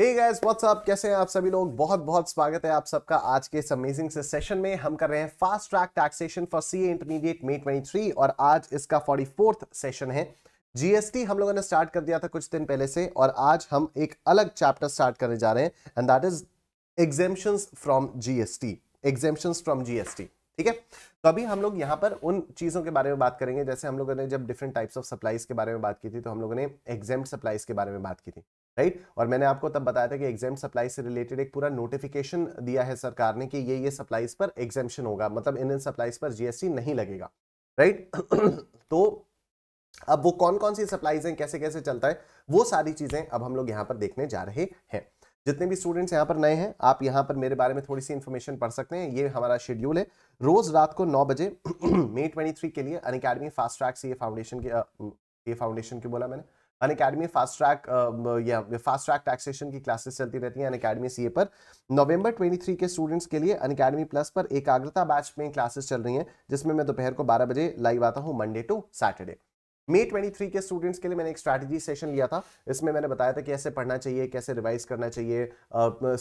guys, what's up? कैसे हैं आप सभी लोग बहुत बहुत स्वागत है आप सबका आज के इस अमेजिंग से सेशन में हम कर रहे हैं fast track taxation for C intermediate May 23 और आज इसका 44th सेशन है जीएसटी हम लोगों ने स्टार्ट कर दिया था कुछ दिन पहले से और आज हम एक अलग चैप्टर स्टार्ट करने जा रहे हैं and that is exemption from GST exemption from GST ठीक है तो अभी हम लोग यहाँ पर उन चीज़ों के बारे में बात करेंगे जैसे हम लोगों ने जब डिफरेंट टाइप्स ऑफ सप्लाईज के बारे में बात की थी तो हम लोगों ने एग्जाम सप्लाईज के बारे में बात की थी राइट right? और मैंने आपको तब बताया था कि एग्जाम सप्लाई से रिलेटेड एक पूरा नोटिफिकेशन दिया है सरकार ने कि ये ये सप्लाईज पर एग्जामेशन होगा मतलब इन इन सप्लाईज पर जीएसटी नहीं लगेगा राइट right? तो अब वो कौन कौन सी सप्लाईज हैं कैसे कैसे चलता है वो सारी चीज़ें अब हम लोग यहाँ पर देखने जा रहे हैं जितने भी स्टूडेंट्स यहाँ पर नए हैं आप यहाँ पर मेरे बारे में थोड़ी सी इन्फॉर्मेशन पढ़ सकते हैं ये हमारा शेड्यूल है रोज रात को नौ बजे मे ट्वेंटी थ्री के लिए अन फास्ट ट्रैक ये फाउंडेशन के ये फाउंडेशन की बोला मैंने अन अकेडमी फास्ट ट्रैक या फास्ट ट्रैक टैक्सेशन की क्लासेस चलती रहती हैं अन अकेडमी सी पर नवंबर 23 के स्टूडेंट्स के लिए अन अकेडमी प्लस पर एकाग्रता बैच में क्लासेस चल रही हैं जिसमें मैं दोपहर को बारह बजे लाइव आता हूँ मंडे टू सैटरडे मे 23 के स्टूडेंट्स के लिए मैंने एक स्ट्रैटेजी सेशन लिया था इसमें मैंने बताया था कि कैसे पढ़ना चाहिए कैसे रिवाइज करना चाहिए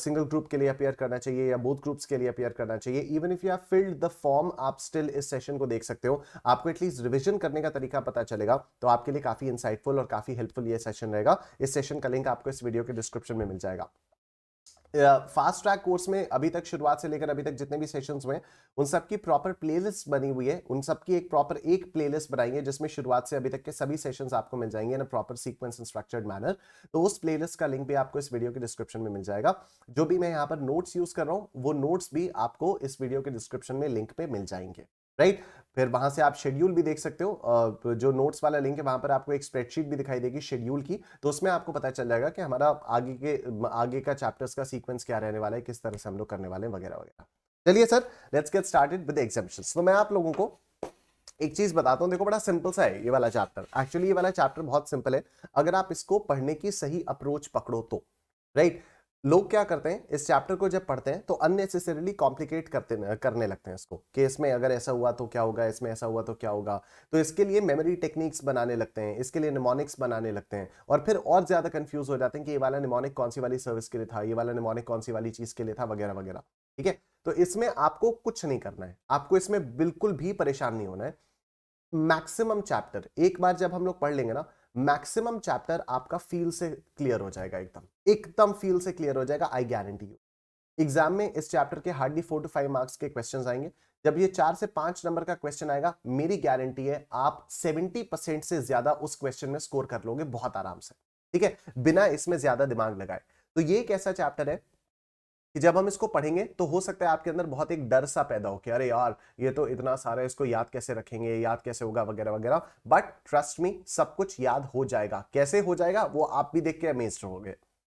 सिंगल ग्रुप के लिए अपेयर करना चाहिए या बोथ ग्रुप्स के लिए अपेयर करना चाहिए even if you have filled the form आप स्टिल इस सेशन को देख सकते हो आपको एटलीस्ट रिविजन करने का तरीका पता चलेगा तो आपके लिए काफी इंसाइटफुल और काफी हेल्पफुल ये सेशन रहेगा इस सेशन का लिंक आपको इस वीडियो के डिस्क्रिप्शन में मिल जाएगा फास्ट ट्रैक कोर्स में अभी तक शुरुआत से लेकर अभी तक जितने भी सेशंस हुए उन सबकी प्रॉपर प्लेलिस्ट बनी हुई है उन सबकी एक प्रॉपर एक प्लेलिस्ट बनाई है जिसमें शुरुआत से अभी तक के सभी सेशंस आपको मिल जाएंगे in proper sequence and structured manner तो उस प्लेलिस्ट का लिंक भी आपको इस वीडियो के डिस्क्रिप्शन में मिल जाएगा जो भी मैं यहाँ पर नोट्स यूज कर रहा हूँ वो नोट्स भी आपको इस वीडियो के डिस्क्रिप्शन में लिंक पे मिल जाएंगे राइट right? फिर वहां से आप शेड्यूल भी देख सकते हो जो नोट्स वाला लिंक है वहां पर आपको एक स्प्रेडशीट भी दिखाई देगी शेड्यूल की तो उसमें आपको पता चल जाएगा कि हमारा आगे के आगे का चैप्टर्स का सीक्वेंस क्या रहने वाला है किस तरह से हम लोग करने वाले हैं वगैरह वगैरह चलिए sir let's get started with exemption तो मैं आप लोगों को एक चीज बताता हूँ देखो बड़ा सिंपल सा है ये वाला चैप्टर एक्चुअली ये वाला चैप्टर बहुत सिंपल है अगर आप इसको पढ़ने की सही अप्रोच पकड़ो तो राइट right? लोग क्या करते हैं इस चैप्टर को जब पढ़ते हैं तो अननेसेसरीली कॉम्प्लिकेट करते करने लगते हैं इसको कि इसमें अगर ऐसा हुआ तो क्या होगा इसमें ऐसा हुआ तो क्या होगा तो इसके लिए मेमोरी टेक्निक्स बनाने लगते हैं इसके लिए निमोनिक्स बनाने लगते हैं और फिर और ज़्यादा कन्फ्यूज हो जाते हैं कि ये वाला निमोनिक कौन सी वाली सर्विस के लिए था ये वाला निमोनिक कौन सी वाली चीज़ के लिए था वगैरह वगैरह ठीक है तो इसमें आपको कुछ नहीं करना है आपको इसमें बिल्कुल भी परेशान नहीं होना है मैक्सिमम चैप्टर एक बार जब हम लोग पढ़ लेंगे ना मैक्सिमम चैप्टर आपका फील से क्लियर हो जाएगा एकदम एकदम फील से क्लियर हो जाएगा आई गारंटी यू एग्जाम में इस चैप्टर के hardly four to five marks के क्वेश्चन आएंगे जब ये चार से पांच नंबर का क्वेश्चन आएगा मेरी गारंटी है आप सेवेंटी परसेंट से ज्यादा उस क्वेश्चन में स्कोर कर लोगे बहुत आराम से ठीक है बिना इसमें ज्यादा दिमाग लगाए तो ये एक ऐसा चैप्टर है कि जब हम इसको पढ़ेंगे तो हो सकता है आपके अंदर बहुत एक डर सा पैदा हो कि अरे यार ये तो इतना सारा इसको याद कैसे रखेंगे याद कैसे होगा वगैरह वगैरह बट ट्रस्ट मी सब कुछ याद हो जाएगा कैसे हो जाएगा वो आप भी देख के अमेज रहोगे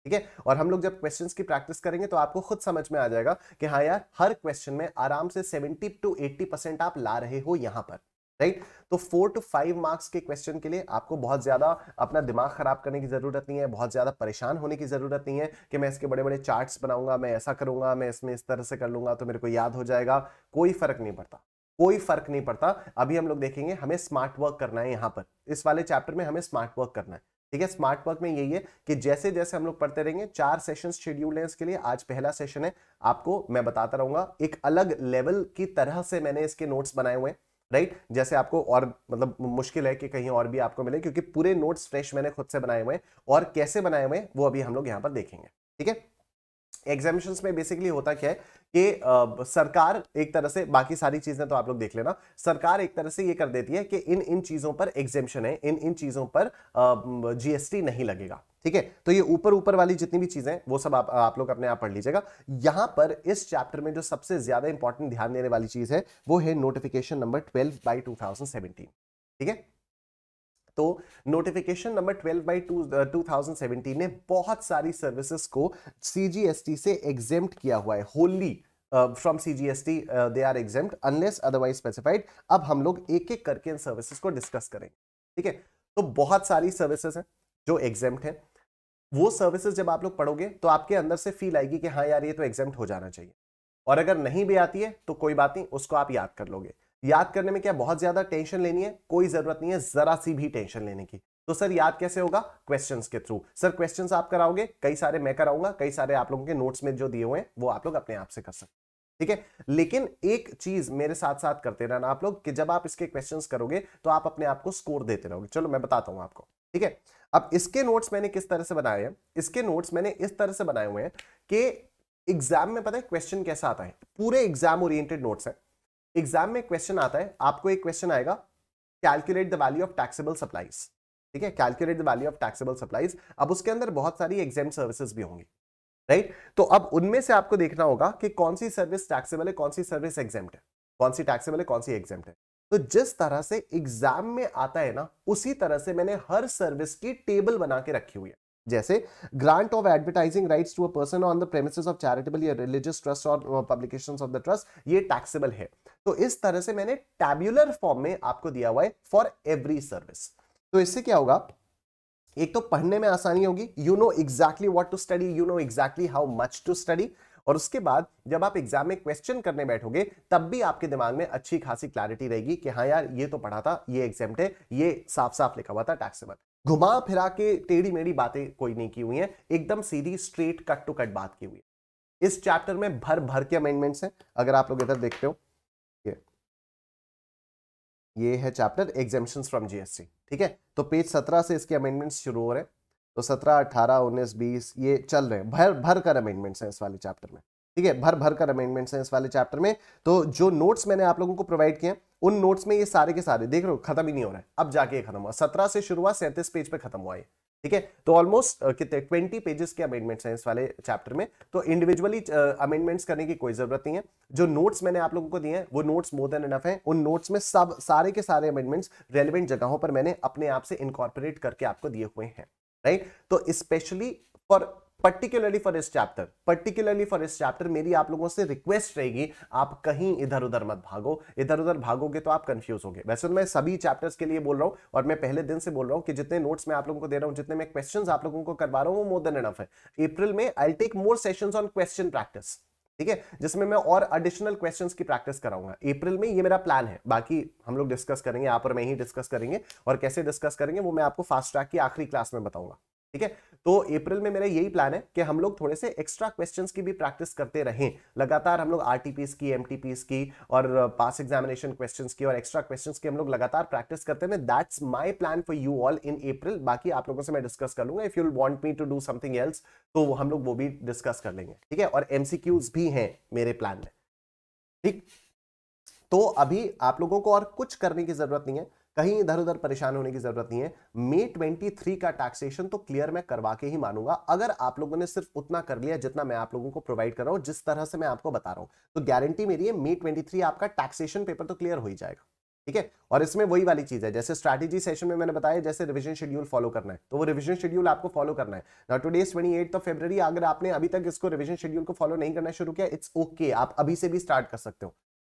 ठीक है और हम लोग जब क्वेश्चन की प्रैक्टिस करेंगे तो आपको खुद समझ में आ जाएगा कि हाँ यार हर क्वेश्चन में आराम से सेवेंटी टू एट्टी परसेंट आप ला रहे हो यहाँ पर राइट तो फोर टू फाइव मार्क्स के क्वेश्चन के लिए आपको बहुत ज्यादा अपना दिमाग खराब करने की जरूरत नहीं है बहुत ज्यादा परेशान होने की जरूरत नहीं है कि मैं इसके बड़े बड़े चार्ट्स बनाऊंगा मैं ऐसा करूंगा मैं इसमें इस तरह से कर लूंगा तो मेरे को याद हो जाएगा कोई फर्क नहीं पड़ता कोई फर्क नहीं पड़ता अभी हम लोग देखेंगे हमें स्मार्ट वर्क करना है यहाँ पर इस वाले चैप्टर में हमें स्मार्ट वर्क करना है ठीक है स्मार्ट वर्क में यही है कि जैसे जैसे हम लोग पढ़ते रहेंगे चार सेशन शेड्यूल है इसके लिए आज पहला सेशन है आपको मैं बताता रहूंगा एक अलग लेवल की तरह से मैंने इसके नोट्स बनाए हुए हैं राइट जैसे आपको और मतलब मुश्किल है कि कहीं और भी आपको मिले क्योंकि पूरे नोट्स फ्रेश मैंने खुद से बनाए हुए हैं और कैसे बनाए हुए हैं वो अभी हम लोग यहाँ पर देखेंगे ठीक है एग्जामिशन में बेसिकली होता क्या है कि सरकार एक तरह से बाकी सारी चीजें तो आप लोग देख लेना सरकार एक तरह से ये कर देती है कि इन इन चीजों पर एग्जेम्पन है इन इन चीजों पर जीएसटी नहीं लगेगा ठीक है तो ये ऊपर ऊपर वाली जितनी भी चीजें वो सब आप आप लोग अपने आप पढ़ लीजिएगा यहां पर इस चैप्टर में जो सबसे ज्यादा इंपॉर्टेंट ध्यान देने वाली चीज है वो है notification number twelve by two ठीक है तो नोटिफिकेशन नंबर 12 बाई टू ने बहुत सारी सर्विसेज को सीजीएसटी से एग्जेम्प्ट किया हुआ है wholly from C G S T they are exempt unless otherwise specified अब हम लोग एक एक करके इन सर्विसेज को डिस्कस करेंगे ठीक है तो बहुत सारी सर्विसेज हैं जो एग्जेम्प्ट हैं वो सर्विसेज जब आप लोग पढ़ोगे तो आपके अंदर से फील आएगी कि हाँ यार ये तो एग्जेम्प्ट हो जाना चाहिए और अगर नहीं भी आती है तो कोई बात नहीं उसको आप याद कर लोगे याद करने में क्या बहुत ज्यादा टेंशन लेनी है कोई जरूरत नहीं है जरा सी भी टेंशन लेने की तो सर याद कैसे होगा क्वेश्चंस के थ्रू सर क्वेश्चंस आप कराओगे कई सारे मैं कराऊंगा कई सारे आप लोगों के नोट्स में जो दिए हुए हैं वो आप लोग अपने आप से कर सकते ठीक है लेकिन एक चीज मेरे साथ साथ करते रहना आप लोग कि जब आप इसके क्वेश्चंस करोगे तो आप अपने आप को स्कोर देते रहोगे चलो मैं बताता हूं आपको ठीक है अब इसके नोट्स मैंने किस तरह से बनाए हैं इसके नोट्स मैंने इस तरह से बनाए हुए हैं कि एग्जाम में पता है क्वेश्चन कैसा आता है पूरे एग्जाम ओरिएंटेड नोट्स है एग्जाम में क्वेश्चन आता है आपको एक क्वेश्चन आएगा calculate the value of taxable supplies ठीक है calculate the value of taxable supplies अब उसके अंदर बहुत सारी एग्जाम सर्विसेज भी होंगी राइट तो अब उनमें से आपको देखना होगा कि कौन सी सर्विस टैक्सेबल है कौन सी सर्विस एग्जाम है कौन सी टैक्सेबल है कौन सी एग्जाम है तो जिस तरह से एग्जाम में आता है ना उसी तरह से मैंने हर सर्विस की टेबल बना के रखी हुई है जैसे grant of advertising rights to a person on the premises of charitable या रिलीजियस ट्रस्ट और पब्लिकेशन ऑफ द ट्रस्ट ये टैक्सेबल है तो इस तरह से मैंने टैब्यूलर फॉर्म में आपको दिया हुआ है फॉर एवरी सर्विस तो इससे क्या होगा एक तो पढ़ने में आसानी होगी you know exactly what to study you know exactly how much to study और उसके बाद जब आप एग्जाम में क्वेश्चन करने बैठोगे तब भी आपके दिमाग में अच्छी खासी क्लैरिटी रहेगी कि हाँ यार ये तो पढ़ा था ये एग्जाम है ये साफ साफ लिखा हुआ था टैक्सेबल घुमा फिरा के टेढ़ी मेढ़ी बातें कोई नहीं की हुई है एकदम सीधी स्ट्रेट कट टू कट बात की हुई है इस चैप्टर में भर भर के अमेंडमेंट्स हैं अगर आप लोग इधर देखते हो ये ये है चैप्टर एग्जामेशन फ्रॉम जीएससी ठीक है तो पेज सत्रह से इसके अमेंडमेंट्स शुरू हो रहे हैं तो सत्रह अठारह उन्नीस बीस ये चल रहे हैं भर भर कर अमेंडमेंट्स हैं इस वाले चैप्टर में ठीक है भर भर कर अमेंडमेंट्स हैं इस वाले चैप्टर में तो जो नोट्स मैंने आप लोगों को प्रोवाइड किए उन नोट्स में ये सारे के सारे देख रहे हो खत्म ही नहीं हो रहा है अब जाके खत्म हुआ सत्रह से शुरुआत सैंतीस पेज पर खत्म हुआ है ठीक है तो ऑलमोस्ट कितने ट्वेंटी पेजेस के अमेंडमेंट्स हैं इस वाले चैप्टर में तो इंडिविजुअली अमेंडमेंट्स करने की कोई जरूरत नहीं है जो नोट्स मैंने आप लोगों को दिए हैं वो नोट्स मोर देन इनफ हैं उन नोट्स में सब सारे के सारे अमेंडमेंट्स रेलिवेंट जगहों पर मैंने अपने आप से इनकॉर्पोरेट करके आपको दिए हुए हैं राइट तो स्पेशली फॉर पर्टिकुलरली फॉर इस चैप्टर पर्टिकुलरली फॉर इस चैप्टर मेरी आप लोगों से रिक्वेस्ट रहेगी आप कहीं इधर उधर मत भागो इधर उधर भागोगे तो आप कंफ्यूज होंगे वैसे तो मैं सभी चैप्टर्स के लिए बोल रहा हूँ और मैं पहले दिन से बोल रहा हूँ कि जितने नोट्स मैं आप लोगों को दे रहा हूँ जितने मैं क्वेश्चन आप लोगों को करवा रहा हूँ वो मोर देन एनफ है अप्रिल में I take more session on question practice ठीक है जिसमें मैं और एडिशनल क्वेश्चंस की प्रैक्टिस कराऊंगा अप्रैल में ये मेरा प्लान है बाकी हम लोग डिस्कस करेंगे आप और मैं ही डिस्कस करेंगे और कैसे डिस्कस करेंगे वो मैं आपको फास्ट ट्रैक की आखिरी क्लास में बताऊंगा ठीक है तो अप्रैल में मेरा यही प्लान है कि हम लोग थोड़े से एक्स्ट्रा क्वेश्चंस की भी प्रैक्टिस करते रहें लगातार हम लोग आरटीपीस की एमटीपीस की और पास एग्जामिनेशन क्वेश्चंस की और एक्स्ट्रा क्वेश्चंस की हम लोग लगातार प्रैक्टिस करते हैं that's my plan for you all in April बाकी आप लोगों से मैं डिस्कस कर लूंगा if you want me to do something else तो हम लोग वो भी डिस्कस कर लेंगे ठीक है और एमसीक्यूज भी हैं मेरे प्लान में ठीक तो अभी आप लोगों को और कुछ करने की जरूरत नहीं है कहीं इधर उधर परेशान होने की जरूरत नहीं है मे ट्वेंटी थ्री का टैक्सेशन तो क्लियर मैं करवा के ही मानूंगा अगर आप लोगों ने सिर्फ उतना कर लिया जितना मैं आप लोगों को प्रोवाइड कर रहा हूं जिस तरह से मैं आपको बता रहा हूं तो गारंटी मेरी है मे थ्री आपका टैक्सेशन पेपर तो क्लियर हो ही जाएगा ठीक है और इसमें वही वाली चीज है जैसे स्ट्रेटेजी सेशन में मैंने बताया जैसे रिवीजन शेड्यूल फॉलो करना है तो वो रिवीजन शेड्यूल आपको फॉलो करना है ना today twenty eight of Feb अगर आपने अभी तक इसको रिवीजन शेड्यूल को फॉलो नहीं करना शुरू किया इट्स ओके okay, आप अभी से भी स्टार्ट कर सकते हो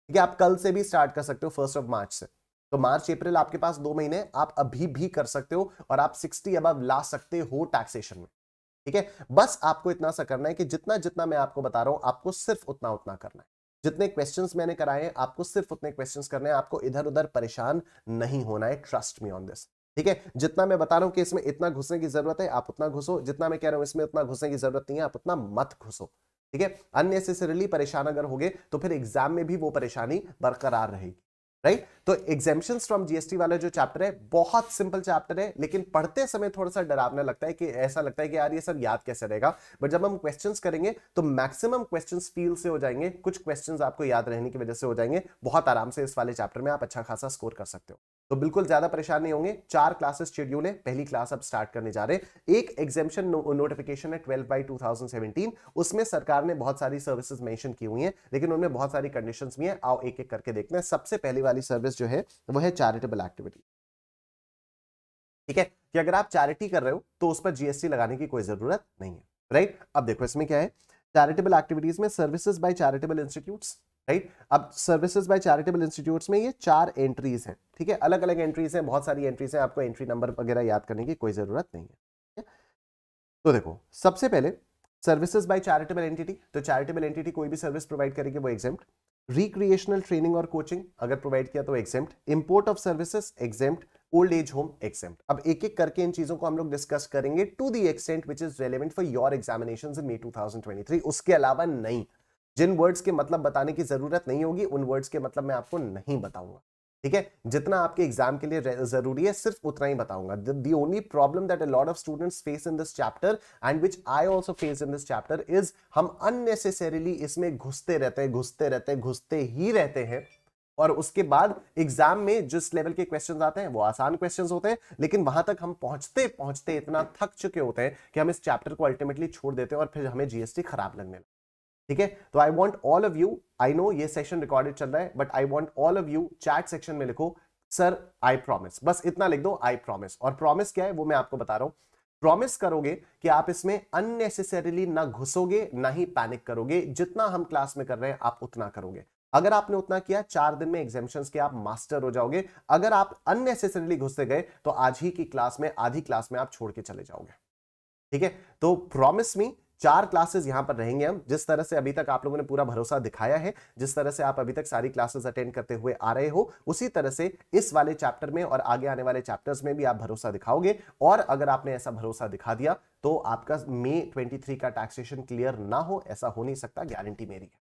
ठीक है आप कल से भी स्टार्ट कर सकते हो फर्स्ट ऑफ मार्च से तो मार्च अप्रैल आपके पास दो महीने आप अभी भी कर सकते हो और आप सिक्सटी अब ला सकते हो टैक्सेशन में ठीक है बस आपको इतना सा करना है कि जितना जितना मैं आपको बता रहा हूं आपको सिर्फ उतना उतना करना है जितने क्वेश्चंस मैंने कराए हैं आपको सिर्फ उतने क्वेश्चंस करने हैं आपको इधर उधर परेशान नहीं होना है ट्रस्ट मी ऑन दिस ठीक है जितना मैं बता रहा हूं कि इसमें इतना घुसने की जरूरत है आप उतना घुसो जितना मैं कह रहा हूं इसमें उतना घुसने की जरूरत नहीं है आप उतना मत घुसो ठीक है अननेसेसरली परेशान अगर हो तो फिर एग्जाम में भी वो परेशानी बरकरार रहेगी राइट तो एग्जामेशन फ्रॉम जीएसटी वाला जो चैप्टर है बहुत सिंपल चैप्टर है लेकिन पढ़ते समय थोड़ा सा डरावना लगता है कि ऐसा लगता है कि यार ये सब याद कैसे रहेगा बट जब हम क्वेश्चंस करेंगे तो मैक्सिमम क्वेश्चंस फील से हो जाएंगे कुछ क्वेश्चंस आपको याद रहने की वजह से हो जाएंगे बहुत आराम से इस वाले चैप्टर में आप अच्छा खासा स्कोर कर सकते हो तो बिल्कुल ज्यादा परेशान नहीं होंगे चार क्लासेस शेड्यूल है पहली क्लास अब स्टार्ट करने जा रहे हैं एक एग्जेम्पन नोटिफिकेशन है ट्वेल्व बाई टू उसमें सरकार ने बहुत सारी सर्विसेज मेंशन की हुई हैं लेकिन उनमें बहुत सारी कंडीशंस भी हैं आओ एक एक करके देखते हैं सबसे पहली वाली सर्विस जो है वो है चैरिटेबल एक्टिविटी ठीक है कि अगर आप चैरिटी कर रहे हो तो उस पर जीएसटी लगाने की कोई जरूरत नहीं है राइट अब देखो इसमें क्या है चैरिटेबल एक्टिविटीज में services by charitable institutes right अब सर्विसेज बाय चैरिटेबल इंस्टीट्यूट्स में ये चार एंट्रीज हैं ठीक है अलग अलग एंट्रीज हैं बहुत सारी एंट्रीज हैं आपको एंट्री नंबर वगैरह याद करने की कोई ज़रूरत नहीं है तो देखो सबसे पहले सर्विसेज बाय चैरिटेबल एंटिटी तो चैरिटेबल एंटिटी कोई भी सर्विस प्रोवाइड करेगी वो एग्जेम्प्ट रिक्रिएशनल ट्रेनिंग और कोचिंग अगर प्रोवाइड किया तो exempt import of services exempt old age home exempt अब एक एक करके इन चीजों को हम लोग डिस्कस करेंगे to the extent which is relevant for your examination in May three उसके अलावा नहीं जिन वर्ड्स के मतलब बताने की ज़रूरत नहीं होगी उन वर्ड्स के मतलब मैं आपको नहीं बताऊंगा ठीक है जितना आपके एग्जाम के लिए जरूरी है सिर्फ उतना ही बताऊंगा the only problem that a lot of students face in this chapter and which I also face in this chapter is हम अननेसेसरीली इसमें घुसते रहते हैं घुसते रहते हैं घुसते ही रहते हैं और उसके बाद एग्जाम में जिस लेवल के क्वेश्चन आते हैं वो आसान क्वेश्चन होते हैं लेकिन वहां तक हम पहुंचते पहुंचते इतना थक चुके होते हैं कि हम इस चैप्टर को अल्टीमेटली छोड़ देते हैं और फिर हमें जीएसटी खराब लगने लगे ठीक है तो I want all of you I know ये सेशन रिकॉर्डेड चल रहा है but I want all of you chat section में लिखो सर आई प्रॉमिस बस इतना लिख दो आई प्रॉमिस और प्रॉमिस क्या है वो मैं आपको बता रहा हूं प्रॉमिस करोगे कि आप इसमें अननेसेसरीली ना घुसोगे ना ही पैनिक करोगे जितना हम क्लास में कर रहे हैं आप उतना करोगे अगर आपने उतना किया चार दिन में एग्जामिशन के आप मास्टर हो जाओगे अगर आप अननेसेसरीली घुसते गए तो आज ही की क्लास में आधी क्लास में आप छोड़ के चले जाओगे ठीक है तो प्रॉमिस मी चार क्लासेस यहां पर रहेंगे हम जिस तरह से अभी तक आप लोगों ने पूरा भरोसा दिखाया है जिस तरह से आप अभी तक सारी क्लासेस अटेंड करते हुए आ रहे हो उसी तरह से इस वाले चैप्टर में और आगे आने वाले चैप्टर्स में भी आप भरोसा दिखाओगे और अगर आपने ऐसा भरोसा दिखा दिया तो आपका मे ट्वेंटी का टैक्सेशन क्लियर ना हो ऐसा हो नहीं सकता गारंटी मेरी है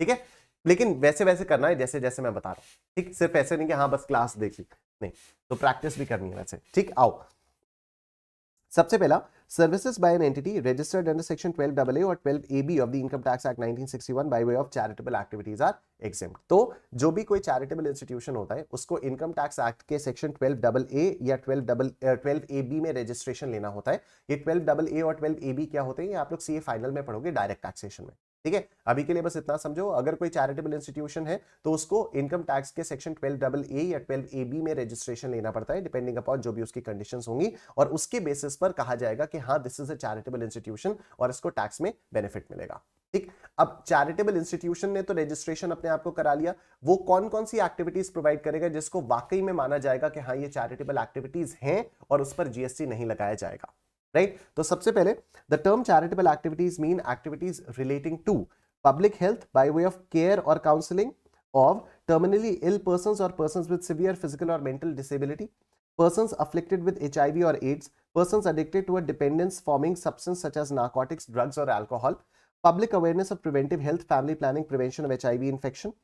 ठीक है लेकिन वैसे वैसे करना है जैसे जैसे मैं बता रहा हूँ ठीक सिर्फ ऐसे नहीं कि हाँ बस क्लास देख ली नहीं तो प्रैक्टिस भी करनी है वैसे ठीक आओ सबसे पहला services by an entity registered under section 12 double A और 12 A B of the income tax act 1961 by way of charitable activities are exempt तो जो भी कोई चैरिटेबल इंस्टीट्यूशन होता है उसको इनकम टैक्स एक्ट के सेक्शन 12 डबल ए या 12 डबल 12 ए बी में रजिस्ट्रेशन लेना होता है ये 12 डबल ए और 12 ए बी क्या होते हैं ये आप लोग सीए फाइनल में पढ़ोगे डायरेक्ट टैक्सेशन में ठीक है अभी के लिए बस इतना समझो अगर कोई चैरिटेबल इंस्टीट्यूशन है तो उसको इनकम टैक्स के सेक्शन ट्वेल्व डबल ए या ट्वेल्व ए बी में रजिस्ट्रेशन लेना पड़ता है डिपेंडिंग अपॉन जो भी उसकी कंडीशन होंगी और उसके बेसिस पर कहा जाएगा कि हाँ this is a charitable institution और इसको टैक्स में बेनिफिट मिलेगा ठीक अब चैरिटेबल इंस्टीट्यूशन ने तो रजिस्ट्रेशन अपने आप को करा लिया वो कौन कौन सी एक्टिविटीज प्रोवाइड करेगा जिसको वाकई में माना जाएगा कि हाँ ये चैरिटेबल एक्टिविटीज हैं और उस पर जीएसटी नहीं लगाया जाएगा राइट तो सबसे पहले the term charitable activities mean activities relating to public health by way of care और counselling of terminally ill persons or persons with severe physical or mental disability, persons afflicted with HIV or AIDS, persons addicted to a dependence forming substance such as narcotics, drugs, or alcohol, public awareness of preventive health, family planning, prevention of HIV infection,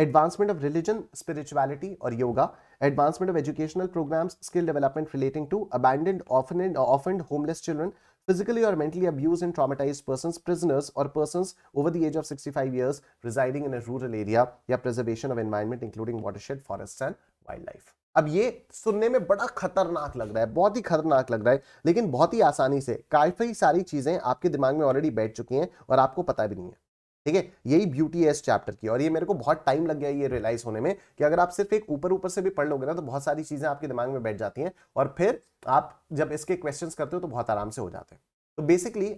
advancement of religion spirituality और yoga advancement of educational programmes skill development relating to abandoned orphan and homeless children physically और mentally abuse and traumatise person prisoners और person over the age of sixty five years residing in rural area या preservation of environment including watershed forest and wildlife अब ये सुनने में बड़ा खतरनाक लग रहा है बहुत ही खतरनाक लग रहा है लेकिन बहुत ही आसानी से काफी सारी चीजें आपके दिमाग में ऑलरेडी बैठ चुकी हैं और आपको पता भी नहीं है ठीक है यही ब्यूटी है इस चैप्टर की और ये मेरे को बहुत टाइम लग गया ये रियलाइज होने में कि अगर आप सिर्फ एक ऊपर ऊपर से भी पढ़ लोगे ना तो बहुत सारी चीजें आपके दिमाग में बैठ जाती हैं और फिर आप जब इसके क्वेश्चन करते हो तो बहुत आराम से हो जाते हैं तो बेसिकली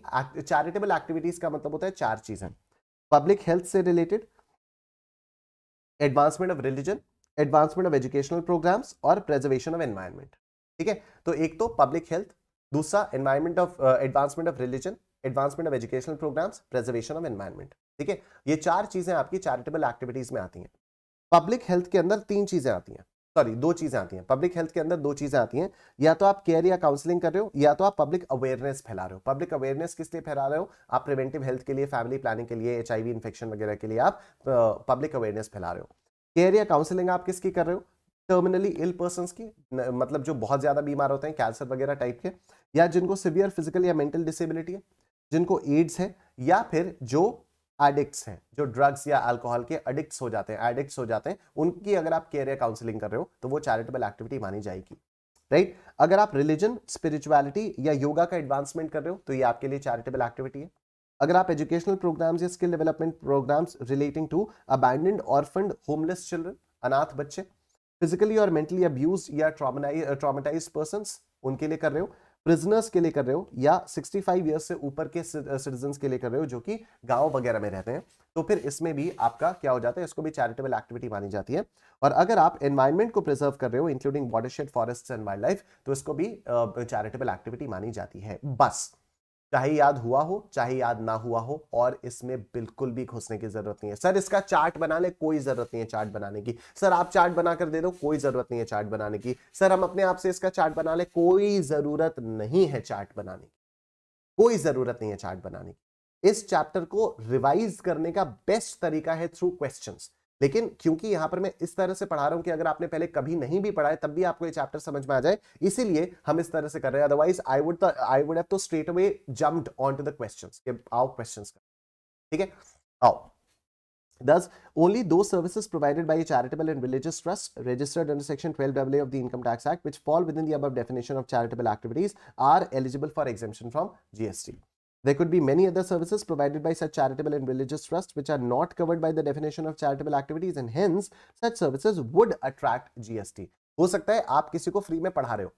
चैरिटेबल एक्टिविटीज का मतलब होता है चार चीजें पब्लिक हेल्थ से related advancement of religion advancement of educational programmes और प्रेजर्वेशन ऑफ एनवायरमेंट ठीक है तो एक तो पब्लिक हेल्थ दूसरा environment of advancement of religion advancement of educational programmes preservation of environment ठीक है ये चार चीजें आपकी चैरिटेबल एक्टिविटीज में आती हैं पब्लिक हेल्थ के अंदर तीन चीजें आती हैं सॉरी दो चीजें आती हैं पब्लिक हेल्थ के अंदर दो चीजें आती हैं या तो आप केयर या काउंसलिंग कर रहे हो या तो आप पब्लिक अवेयरनेस फैला रहे हो पब्लिक अवेयरनेस किस लिए फैला रहे हो आप प्रिवेंटिव हेल्थ के लिए फैमिली प्लानिंग के लिए एच इन्फेक्शन वगैरह के लिए आप पब्लिक अवेयरनेस फैला रहे हो केयर या काउंसलिंग आप किसकी कर रहे हो टर्मिनली इल पर्सन की न, मतलब जो बहुत ज्यादा बीमार होते हैं कैंसर वगैरह टाइप के या जिनको सिवियर फिजिकल या मेंटल डिसेबिलिटी है जिनको एड्स है या फिर जो एडिक्ट हैं जो ड्रग्स या अल्कोहल के एडिक्ट्स हो जाते हैं एडिक्ट हो जाते हैं उनकी अगर आप केयर या काउंसलिंग कर रहे हो तो वो चैरिटेबल एक्टिविटी मानी जाएगी राइट right? अगर आप रिलीजन स्पिरिचुअलिटी या योगा का एडवांसमेंट कर रहे हो तो ये आपके लिए चैरिटेबल एक्टिविटी है अगर आप एजुकेशनल प्रोग्राम्स या skill development programs relating to abandoned orphaned homeless children अनाथ बच्चे फिजिकली और मेंटली अब्यूज या ट्रामाटाइज पर्सन उनके लिए कर रहे हो प्रिजनर्स के लिए कर रहे हो या 65 फाइव ईयर्स से ऊपर के सिटीजन uh, के लिए कर रहे हो जो कि गांव वगैरह में रहते हैं तो फिर इसमें भी आपका क्या हो जाता है इसको भी चैरिटेबल एक्टिविटी मानी जाती है और अगर आप एनवायरमेंट को प्रिजर्व कर रहे हो including watershed forest and wildlife तो इसको भी चैरिटेबल uh, एक्टिविटी मानी जाती है बस चाहे याद हुआ हो चाहे याद ना हुआ हो और इसमें बिल्कुल भी घुसने की जरूरत नहीं है सर इसका चार्ट बना ले कोई जरूरत नहीं है चार्ट बनाने की सर आप चार्ट बनाकर दे दो कोई जरूरत नहीं है चार्ट बनाने की सर हम अपने आप से इसका चार्ट बना ले कोई जरूरत नहीं है चार्ट बनाने की कोई जरूरत नहीं है चार्ट बनाने की इस चैप्टर को रिवाइज करने का बेस्ट तरीका है थ्रू क्वेश्चंस लेकिन क्योंकि यहां पर मैं इस तरह से पढ़ा रहा हूं कि अगर आपने पहले कभी नहीं भी पढ़ा है तब भी आपको ये चैप्टर समझ में आ जाए इसीलिए हम इस तरह से कर रहे हैं otherwise I would I would तो straight away jumped on to the question आओ क्वेश्चन ठीक है आओ Thus, only those services provided by a charitable and religious trust registered under Section 12AA of the Income Tax Act, which fall within the above definition of charitable activities, are eligible for exemption from GST. There could be many other services provided by such charitable and religious trusts which are not covered by the definition of charitable activities and hence such services would attract GST. ho sakta hai aap kisi ko free mein padha rahe ho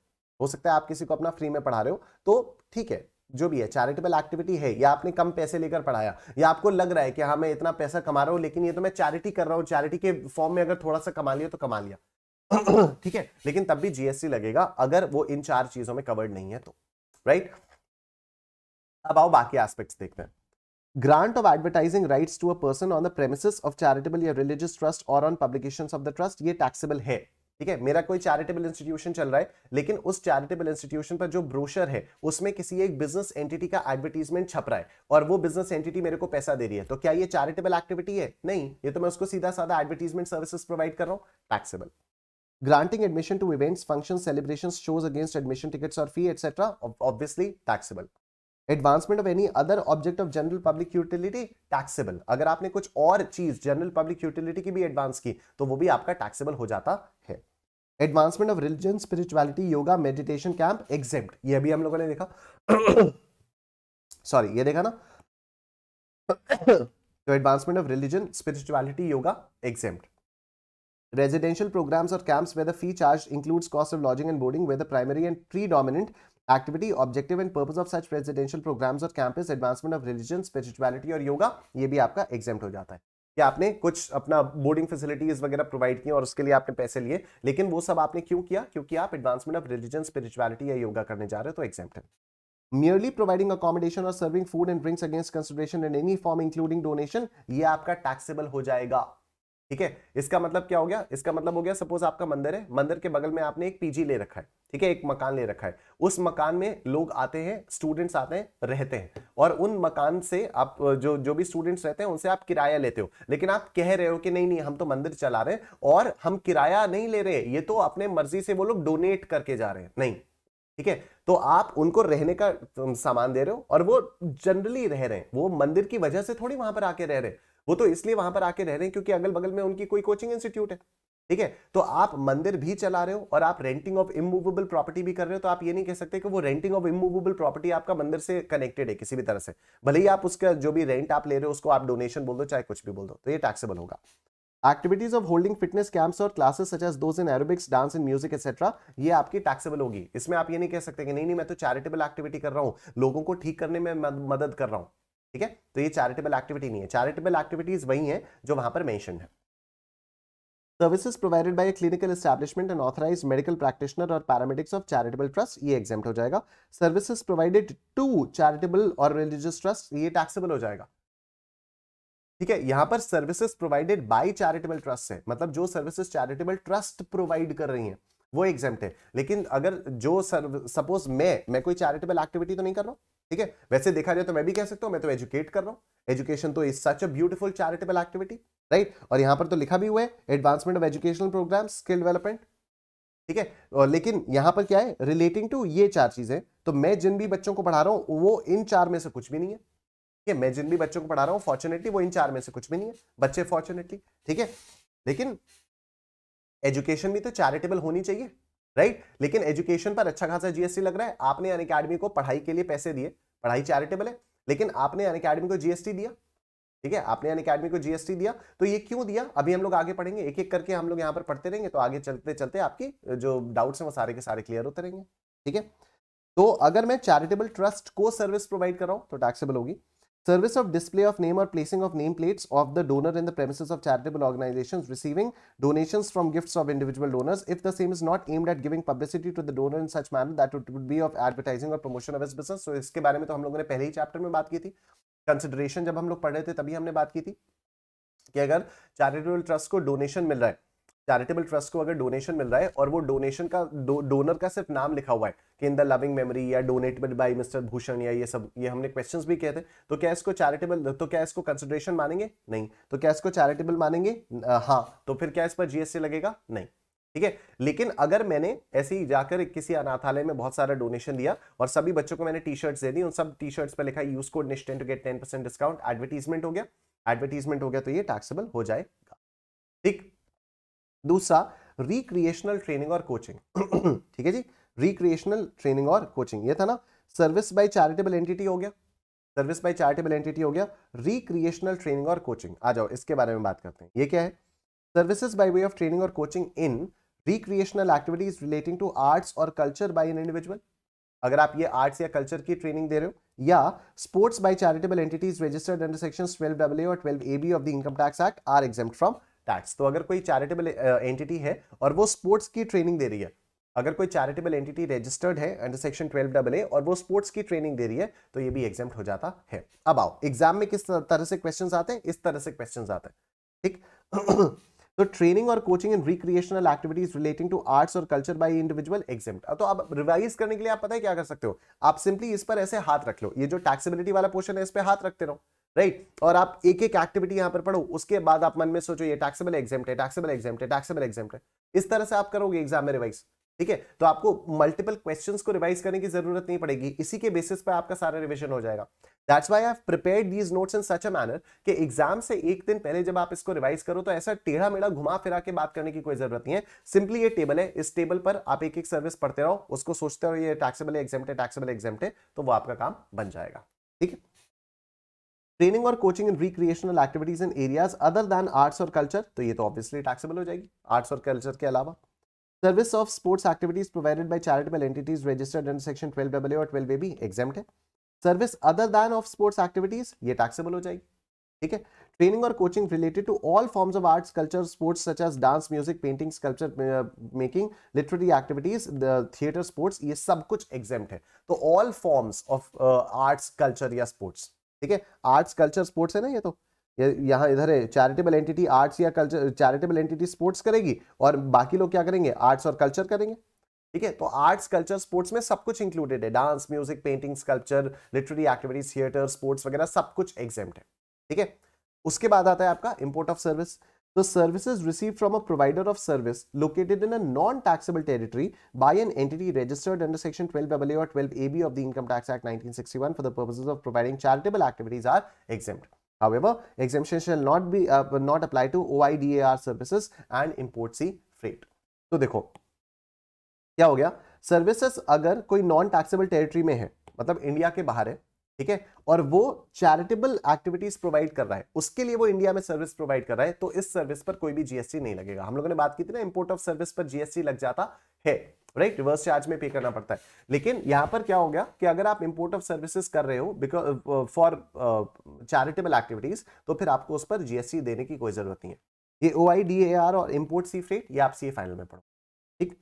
ho sakta hai aap kisi ko apna free mein padha rahe ho to theek hai जो भी है charitable activity है या आपने कम पैसे लेकर पढ़ाया या आपको लग रहा है कि हाँ मैं इतना पैसा कमा रहा हूं लेकिन ये तो मैं चैरिटी कर रहा हूं चैरिटी के फॉर्म में अगर थोड़ा सा कमा लिया तो कमा लिया ठीक है लेकिन तब भी जीएसटी लगेगा अगर वो इन चार चीजों में कवर्ड नहीं है तो राइट right? अब आओ बाकी एस्पेक्ट्स देखते हैं grant of advertising rights to a person on the premise of charitable या रिलीजियस ट्रस्ट और on publication of the trust ये टैक्सेबल है ठीक है मेरा कोई चैरिटेबल इंस्टीट्यूशन चल रहा है लेकिन उस चैरिटेबल इंस्टीट्यूशन पर जो ब्रोशर है उसमें किसी एक बिजनेस एंटिटी का एडवर्टीजमेंट छप रहा है और वो बिजनेस एंटिटी मेरे को पैसा दे रही है तो क्या ये चैरिटेबल एक्टिविटी है नहीं ये तो मैं उसको सीधा साधा एडवर्टीजमेंट सर्विस प्रोवाइड कर रहा हूँ taxable granting admission to events function celebration shows against admission tickets और fee etcetera obviously taxable advancement of any other object of general public utility taxable अगर आपने कुछ और चीज जनरल पब्लिक यूटिलिटी की भी एडवांस की तो वो भी आपका टैक्सेबल हो जाता है advancement of religion spirituality yoga meditation camp exempt ये भी हम लोगों ने देखा सॉरी ये देखा ना तो advancement of religion spirituality yoga exempt residential programs or camps where the fee charged includes cost of lodging and boarding where the primary and predominant activity objective and purpose of such presidential programs और campus advancement of religion spirituality और yoga ये भी आपका exempt हो जाता है कि आपने कुछ अपना बोर्डिंग फैसिलिटीज वगैरह प्रोवाइड की और उसके लिए आपने पैसे लिए लेकिन वो सब आपने क्यों किया क्योंकि आप एडवांसमेंट ऑफ रिलीजन स्पिरिचुअलिटी या योगा करने जा रहे हो तो एग्जाम है मियरली प्रोवाइडिंग अकोमोडेशन और serving food and drinks against consideration in any form including donation ये आपका टैक्सेबल हो जाएगा ठीक है इसका मतलब क्या हो गया इसका मतलब हो गया सपोज आपका मंदिर है मंदिर के बगल में आपने एक पीजी ले रखा है ठीक है एक मकान ले रखा है उस मकान में लोग आते हैं स्टूडेंट्स आते हैं रहते हैं और उन मकान से आप जो जो भी स्टूडेंट्स रहते हैं उनसे आप किराया लेते हो लेकिन आप कह रहे हो कि नहीं नहीं हम तो मंदिर चला रहे हैं और हम किराया नहीं ले रहे ये तो अपने मर्जी से वो लोग डोनेट करके जा रहे हैं नहीं ठीक है तो आप उनको रहने का सामान दे रहे हो और वो जनरली रह रहे हैं वो मंदिर की वजह से थोड़ी वहां पर आके रह रहे हैं वो तो इसलिए वहां पर आके रह रहे हैं क्योंकि अगल बगल में उनकी कोई कोचिंग इंस्टीट्यूट है ठीक है तो आप मंदिर भी चला रहे हो और आप रेंटिंग ऑफ इमूवेबल प्रॉपर्टी भी कर रहे हो तो आप ये नहीं कह सकते कि वो रेंटिंग ऑफ इमूवेबल प्रॉपर्टी आपका मंदिर से कनेक्टेड है किसी भी तरह से भले ही आप उसका जो भी रेंट आप ले रहे हो उसको आप डोनेशन बोल दो चाहे कुछ भी बोल दो तो ये टैक्सेबल होगा activities of holding fitness camps और classes such as those in aerobics dance and music etcetera ये आपकी टैक्सेबल होगी इसमें आप ये नहीं कह सकते कि नहीं नहीं मैं तो चैरिटेबल एक्टिविटी कर रहा हूँ लोगों को ठीक करने में मदद कर रहा हूँ ठीक है तो ये चैरिटेबल एक्टिविटी नहीं है चैरिटेबल एक्टिविटीज वही है जो वहां पर मैंशन है services provided by clinical establishment and authorise medical practitioner और पैरामेडिक्स ऑफ चैरिटेबल ट्रस्ट ये एग्जाम हो जाएगा सर्विसेज प्रोवाइडेड टू चैरिटेबल और रिलीजियस ट्रस्ट ये टैक्सेबल हो जाएगा ठीक है यहां पर services provided by charitable trust है मतलब जो सर्विसेज चैरिटेबल ट्रस्ट प्रोवाइड कर रही हैं वो एग्जाम है लेकिन अगर जो सपोज मैं मैं कोई चैरिटेबल एक्टिविटी तो नहीं कर रहा हूँ ठीक है वैसे देखा जाए तो मैं भी कह सकता हूँ मैं तो एजुकेट कर रहा हूँ एजुकेशन तो is such a beautiful charitable activity right और यहाँ पर तो लिखा भी हुआ है advancement of educational program skill development ठीक है और लेकिन यहाँ पर क्या है रिलेटिंग टू ये चार चीज़ें तो मैं जिन भी बच्चों को पढ़ा रहा हूँ वो इन चार में से कुछ भी नहीं है ठीक है मैं जिन भी बच्चों को पढ़ा रहा हूँ फॉर्चुनेटली वो इन चार में से कुछ भी नहीं है बच्चे फॉर्चुनेटली ठीक है लेकिन एजुकेशन भी तो चैरिटेबल होनी चाहिए राइट लेकिन एजुकेशन पर अच्छा खासा जीएसटी लग रहा है आपने अन अकेडमी को पढ़ाई के लिए पैसे दिए पढ़ाई चैरिटेबल है लेकिन आपने अन अकेडमी को जीएसटी दिया ठीक है आपने अन अकेडमी को जीएसटी दिया तो ये क्यों दिया अभी हम लोग आगे पढ़ेंगे एक एक करके हम लोग यहाँ पर पढ़ते रहेंगे तो आगे चलते चलते आपकी जो डाउट्स हैं वो सारे के सारे क्लियर होते रहेंगे ठीक है तो अगर मैं चैरिटेबल ट्रस्ट को सर्विस प्रोवाइड कर रहा हूँ तो टैक्सेबल होगी Service of display of name or placing of name plates of the donor in the premises of charitable organizations receiving donations from gifts of individual donors if the same is not aimed at giving publicity to the donor in such manner that it would be of advertising or promotion of his business. So इसके बारे में तो हम लोगों ने पहले ही chapter में बात की थी कंसिडरेशन जब हम लोग पढ़ रहे थे तभी हमने बात की थी कि अगर चैरिटेबल ट्रस्ट को डोनेशन मिल रहा है चैरिटेबल ट्रस्ट को अगर डोनेशन मिल रहा है और वो डोनेशन का डो, डोनर का सिर्फ नाम लिखा हुआ है कि इन द लविंग मेमोरी या डोनेटेड बाय मिस्टर भूषण या ये सब ये हमने क्वेश्चंस भी किए थे तो क्या इसको चैरिटेबल तो क्या इसको कंसिडरेशन मानेंगे नहीं तो क्या इसको चैरिटेबल मानेंगे हाँ तो फिर क्या इस पर जीएसटी लगेगा नहीं ठीक है लेकिन अगर मैंने ऐसे ही जाकर किसी अनाथालय में बहुत सारा डोनेशन दिया और सभी बच्चों को मैंने टी शर्ट्स दे दी उन सब टी शर्ट्स पर लिखा use code Nishchit to get ten percent discount advertisement हो गया एडवर्टीजमेंट हो गया तो ये टैक्सेबल हो जाएगा ठीक है दूसरा रिक्रिएशनल ट्रेनिंग और कोचिंग ठीक है जी रिक्रिएशनल ट्रेनिंग और कोचिंग ये था ना सर्विस बाय चैरिटेबल एंटिटी हो गया सर्विस बाय चैरिटेबल एंटिटी हो गया रिक्रिएशनल ट्रेनिंग और कोचिंग आ जाओ इसके बारे में बात करते हैं ये क्या है services by way of training और coaching in recreational activities relating to arts और कल्चर बाय एन इंडिविजुअल अगर आप ये आर्ट्स या कल्चर की ट्रेनिंग दे रहे हो या sports by charitable entities registered under section twelve W और twelve A B of the income tax act are exempt from tax तो अगर कोई चैरिटेबल एंटिटी uh, है और वो स्पोर्ट्स की ट्रेनिंग दे रही है अगर कोई चैरिटेबल एंटिटी रजिस्टर्ड है under section twelve double A और वो स्पोर्ट्स की ट्रेनिंग दे रही है तो ये भी एग्जाम हो जाता है अब आओ एग्जाम में किस तरह से क्वेश्चन आते हैं इस तरह से क्वेश्चन आते हैं ठीक तो ट्रेनिंग और coaching in recreational activities relating to arts और कल्चर बाय इंडिविजुअल एग्जाम तो आप रिवाइज करने के लिए आप पता है क्या कर सकते हो आप सिंपली इस पर ऐसे हाथ रख लो ये जो टैक्सेबिलिटी वाला पोर्शन है इस पर हाथ रखते रहो राइट right? और आप एक एक एक्टिविटी यहां पर पढ़ो उसके बाद आप मन में सोचो ये टैक्सेबल एग्जाम है टैक्सेबल एग्जाम है टैक्सेबल एग्जाम है इस तरह से आप करोगे एग्जाम में रिवाइज ठीक है तो आपको मल्टीपल क्वेश्चंस को रिवाइज करने की जरूरत नहीं पड़ेगी इसी के बेसिस पर आपका सारा रिविजन हो जाएगा that's why I have prepared these notes in such a manner कि एग्जाम से एक दिन पहले जब आप इसको रिवाइज करो तो ऐसा टेढ़ा मेढ़ा घुमा फिरा के बात करने की कोई जरूरत नहीं है सिंपली ये टेबल है इस टेबल पर आप एक एक सर्विस पढ़ते रहो उसको सोचते रहो ये टैक्सेबल एग्जाम है टैक्सेबल एग्जाम है तो वो आपका काम बन जाएगा ठीक है ट्रेनिंग और coaching in recreational activities in areas other than arts और कल्चर तो ये तो ऑब्वियसली टैक्सेबल हो जाएगी आर्ट्स और कल्चर के अलावा service of sports activities provided by charitable entities registered under section twelve W और ट्वेल्व ए बी एग्जाम है service other than of sports activities ये टैक्सेबल हो जाएगी ठीक है ट्रेनिंग और coaching related to all forms of arts culture sports such as dance music painting sculpture making literary activities theatre sports ये सब कुछ एग्जाम्ट है तो all forms of arts culture या स्पोर्ट्स ठीक है आर्ट्स कल्चर स्पोर्ट्स है ना ये तो यहाँ इधर है चैरिटेबल एंटिटी आर्ट्स या कल्चर चैरिटेबल एंटिटी स्पोर्ट्स करेगी और बाकी लोग क्या करेंगे आर्ट्स और कल्चर करेंगे ठीक है तो आर्ट्स कल्चर स्पोर्ट्स में सब कुछ इंक्लूडेड है dance music painting sculpture literary activities theatre sports वगैरह सब कुछ एग्जाम है ठीक है उसके बाद आता है आपका import of service the services received from a provider of service located in a non-taxable territory by an entity registered under section 12AA or 12AB of the Income Tax Act 1961 for the purposes of providing charitable activities are exempt. However, exemption shall not be uh, not apply to OIDAR services and import C freight. So, देखो क्या हो गया services अगर कोई non taxable territory में है मतलब India के बाहर है ठीक है और वो चैरिटेबल एक्टिविटीज प्रोवाइड कर रहा है उसके लिए वो इंडिया में सर्विस प्रोवाइड कर रहा है तो इस सर्विस पर कोई भी जीएसटी नहीं लगेगा हम लोगों ने बात की थी ना इंपोर्ट ऑफ सर्विस पर जीएसटी लग जाता है राइट रिवर्स चार्ज में पे करना पड़ता है लेकिन यहां पर क्या हो गया कि अगर आप इंपोर्ट ऑफ सर्विसेज कर रहे हो बिकॉज फॉर चैरिटेबल एक्टिविटीज तो फिर आपको उस पर जीएसटी देने की कोई जरूरत नहीं है ये O I D A R और इम्पोर्ट सी फ्रेट ये आप सी फाइनल में पढ़ो ठीक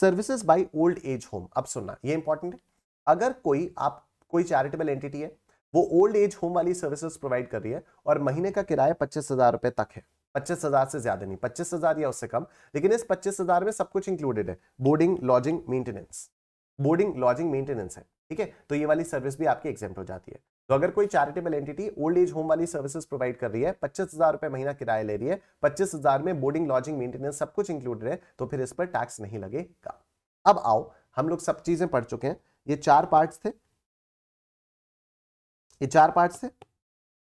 services by old age home अब सुनना ये इंपॉर्टेंट है अगर कोई आप कोई चैरिटेबल एंटिटी है वो ओल्ड एज होम वाली सर्विसेज प्रोवाइड कर रही है और महीने का किराया पच्चीस हजार रुपए तक है पच्चीस हजार से ज्यादा नहीं पच्चीस हजार या उससे कम लेकिन इस पच्चीस हजार में सब कुछ इंक्लूडेड है boarding lodging maintenance boarding lodging maintenance है ठीक है तो ये वाली सर्विस भी आपकी एग्जाम हो जाती है तो अगर कोई charitable entity old age home वाली सर्विसेज प्रोवाइड कर रही है पच्चीस हजार रुपए महीना किराया ले रही है पच्चीस हजार में बोर्डिंग लॉजिंग मेंटेनेंस सब कुछ इंक्लूडेड है तो फिर इस पर टैक्स नहीं लगेगा अब आओ हम लोग सब चीजें पढ़ चुके हैं ये चार पार्ट्स थे ये चार पार्ट्स थे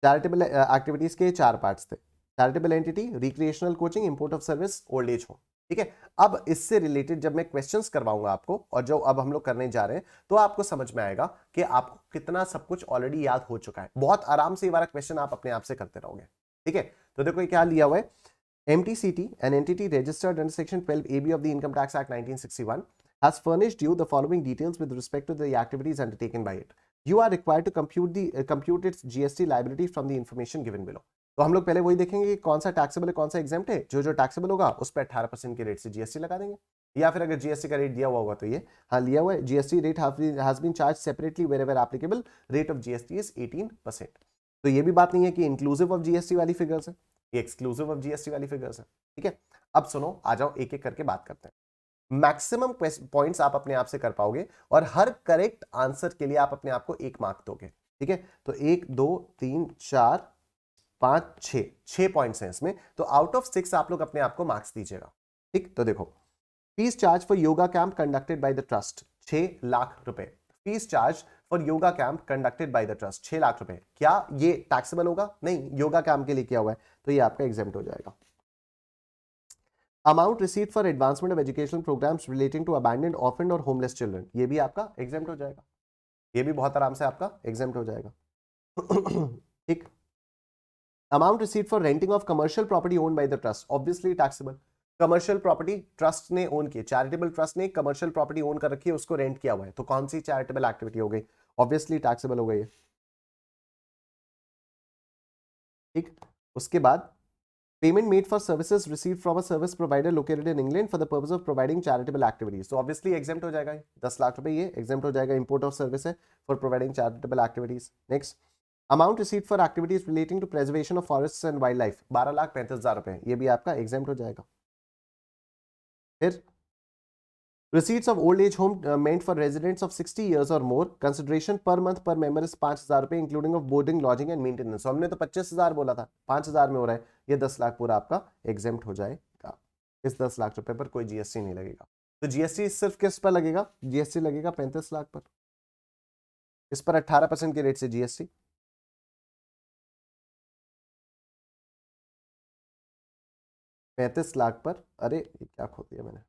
चैरिटेबल एक्टिविटीज uh, के चार पार्ट्स थे charitable entity recreational coaching import of service old age home ठीक है अब इससे रिलेटेड जब मैं क्वेश्चंस करवाऊंगा आपको और जो अब हम लोग करने जा रहे हैं तो आपको समझ में आएगा कि आपको कितना सब कुछ ऑलरेडी याद हो चुका है बहुत आराम से ये वाला क्वेश्चन आप अपने आप से करते रहोगे ठीक है तो देखो क्या लिया हुआ है M T C T N entity registered under section twelve A B of the income tax act nineteen sixty one has furnished you the following details with respect to the activities undertaken by it you are required to compute the compute its GST liability from the information given below तो हम लोग पहले वही देखेंगे कि कौन सा taxable है कौन सा एग्जाम है जो जो टैक्सेबल होगा उस पर अठारह परसेंट के रेट से जीएसटी लगा देंगे या फिर अगर जीएसटी का रेट दिया हुआ होगा तो ये हाँ लिया हुआ है GST rate has been charge separately wherever applicable rate of GST is eighteen percent तो ये भी बात नहीं है कि इंक्लूसिव ऑफ जीएसटी वाली फिगर्स है एक्सक्लूसिव ऑफ जीएसटी वाली फिगर्स है ठीक है अब सुनो आ जाओ एक एक करके बात करते हैं मैक्सिमम पॉइंट्स आप अपने आप से कर पाओगे और हर करेक्ट आंसर के लिए आप अपने आप को एक मार्क दोगे ठीक है तो एक दो तीन चार पांच छ छः पॉइंट्स हैं इसमें तो आउट ऑफ सिक्स आप लोग अपने आप को मार्क्स दीजिएगा ठीक तो देखो fees charge for yoga camp conducted by the trust छह लाख रुपए fees charge for yoga camp conducted by the trust छह लाख रुपए क्या ये टैक्सेबल होगा नहीं योगा कैंप के लिए किया हुआ है तो ये आपका एग्जाम हो जाएगा amount receive for advancement of education programs relating to abandoned orphaned और होमलेस चिल्ड्रन ये भी आपका एग्जाम हो जाएगा ये भी बहुत आराम से आपका एग्जाम हो जाएगा ठीक amount receive for renting of commercial property own by the trust obviously taxable commercial property trust ने ओन की चैरिटेबल ट्रस्ट ने कमर्शियल प्रॉपर्टी ओन कर रखी है उसको रेंट किया हुआ है तो कौन सी चैरिटेबल एक्टिविटी हो गई ऑब्वियसली टैक्सेबल हो गई है ठीक उसके बाद payment made for services received from a service provider located in England for the purpose of providing charitable activities. So obviously exempt हो जाएगा दस लाख रुपए ये exempt हो जाएगा import of service है for providing charitable activities. Next amount received for activities relating to preservation of forests and wildlife. बारह लाख पैंतीस हजार रुपए ये भी आपका exempt हो जाएगा. फिर Receipts of old age home meant for residents of 60 years और more consideration per month per member is पांच हजार रुपए including of boarding lodging and maintenance हमने तो पच्चीस हजार बोला था पांच हजार में हो रहा है ये दस लाख पूरा आपका एग्जेम हो जाएगा इस दस लाख रुपए पर कोई जीएसटी नहीं लगेगा तो जीएसटी सिर्फ किस पर लगेगा जीएसटी लगेगा पैंतीस लाख पर इस पर अट्ठारह परसेंट के रेट से जीएसटी पैंतीस लाख पर अरे क्या खो दिया मैंने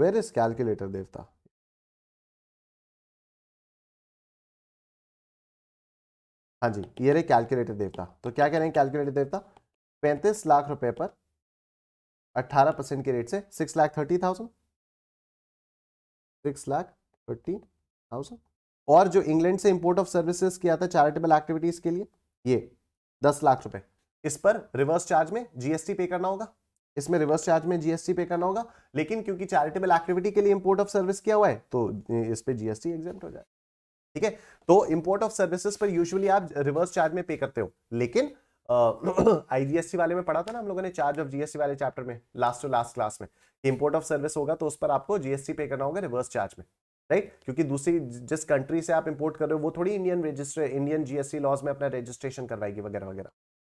वेर इज कैलकुलेटर देवता हाँ जी ये रहे कैलकुलेटर देवता तो क्या कह रहे हैं कैलकुलेटर देवता पैंतीस लाख रुपए पर अट्ठारह परसेंट के रेट से six lakh thirty thousand six lakh thirty thousand और जो इंग्लैंड से इंपोर्ट ऑफ सर्विसेज किया था चैरिटेबल एक्टिविटीज के लिए ये दस लाख रुपए इस पर रिवर्स चार्ज में जीएसटी पे करना होगा इसमें रिवर्स चार्ज में जीएसटी पे करना होगा लेकिन क्योंकि चैरिटेबल एक्टिविटी के लिए इंपोर्ट ऑफ सर्विस किया हुआ है तो इस पर जीएसटी एग्जाम हो जाए ठीक है तो इंपोर्ट ऑफ सर्विसेज पर यूजुअली आप रिवर्स चार्ज में पे करते हो लेकिन आईजीएससी वाले में पढ़ा था ना हम लोगों ने चार्ज ऑफ जीएसटी वाले चैप्टर में लास्ट टू लास्ट क्लास में इंपोर्ट ऑफ सर्विस होगा तो उस पर आपको जीएसटी पे करना होगा रिवर्स चार्ज में राइट right? क्योंकि दूसरी जिस कंट्री से आप इंपोर्ट कर रहे हो वो थोड़ी Indian register Indian GST laws में अपना रजिस्ट्रेशन करवाएगी वगैरह वगैरह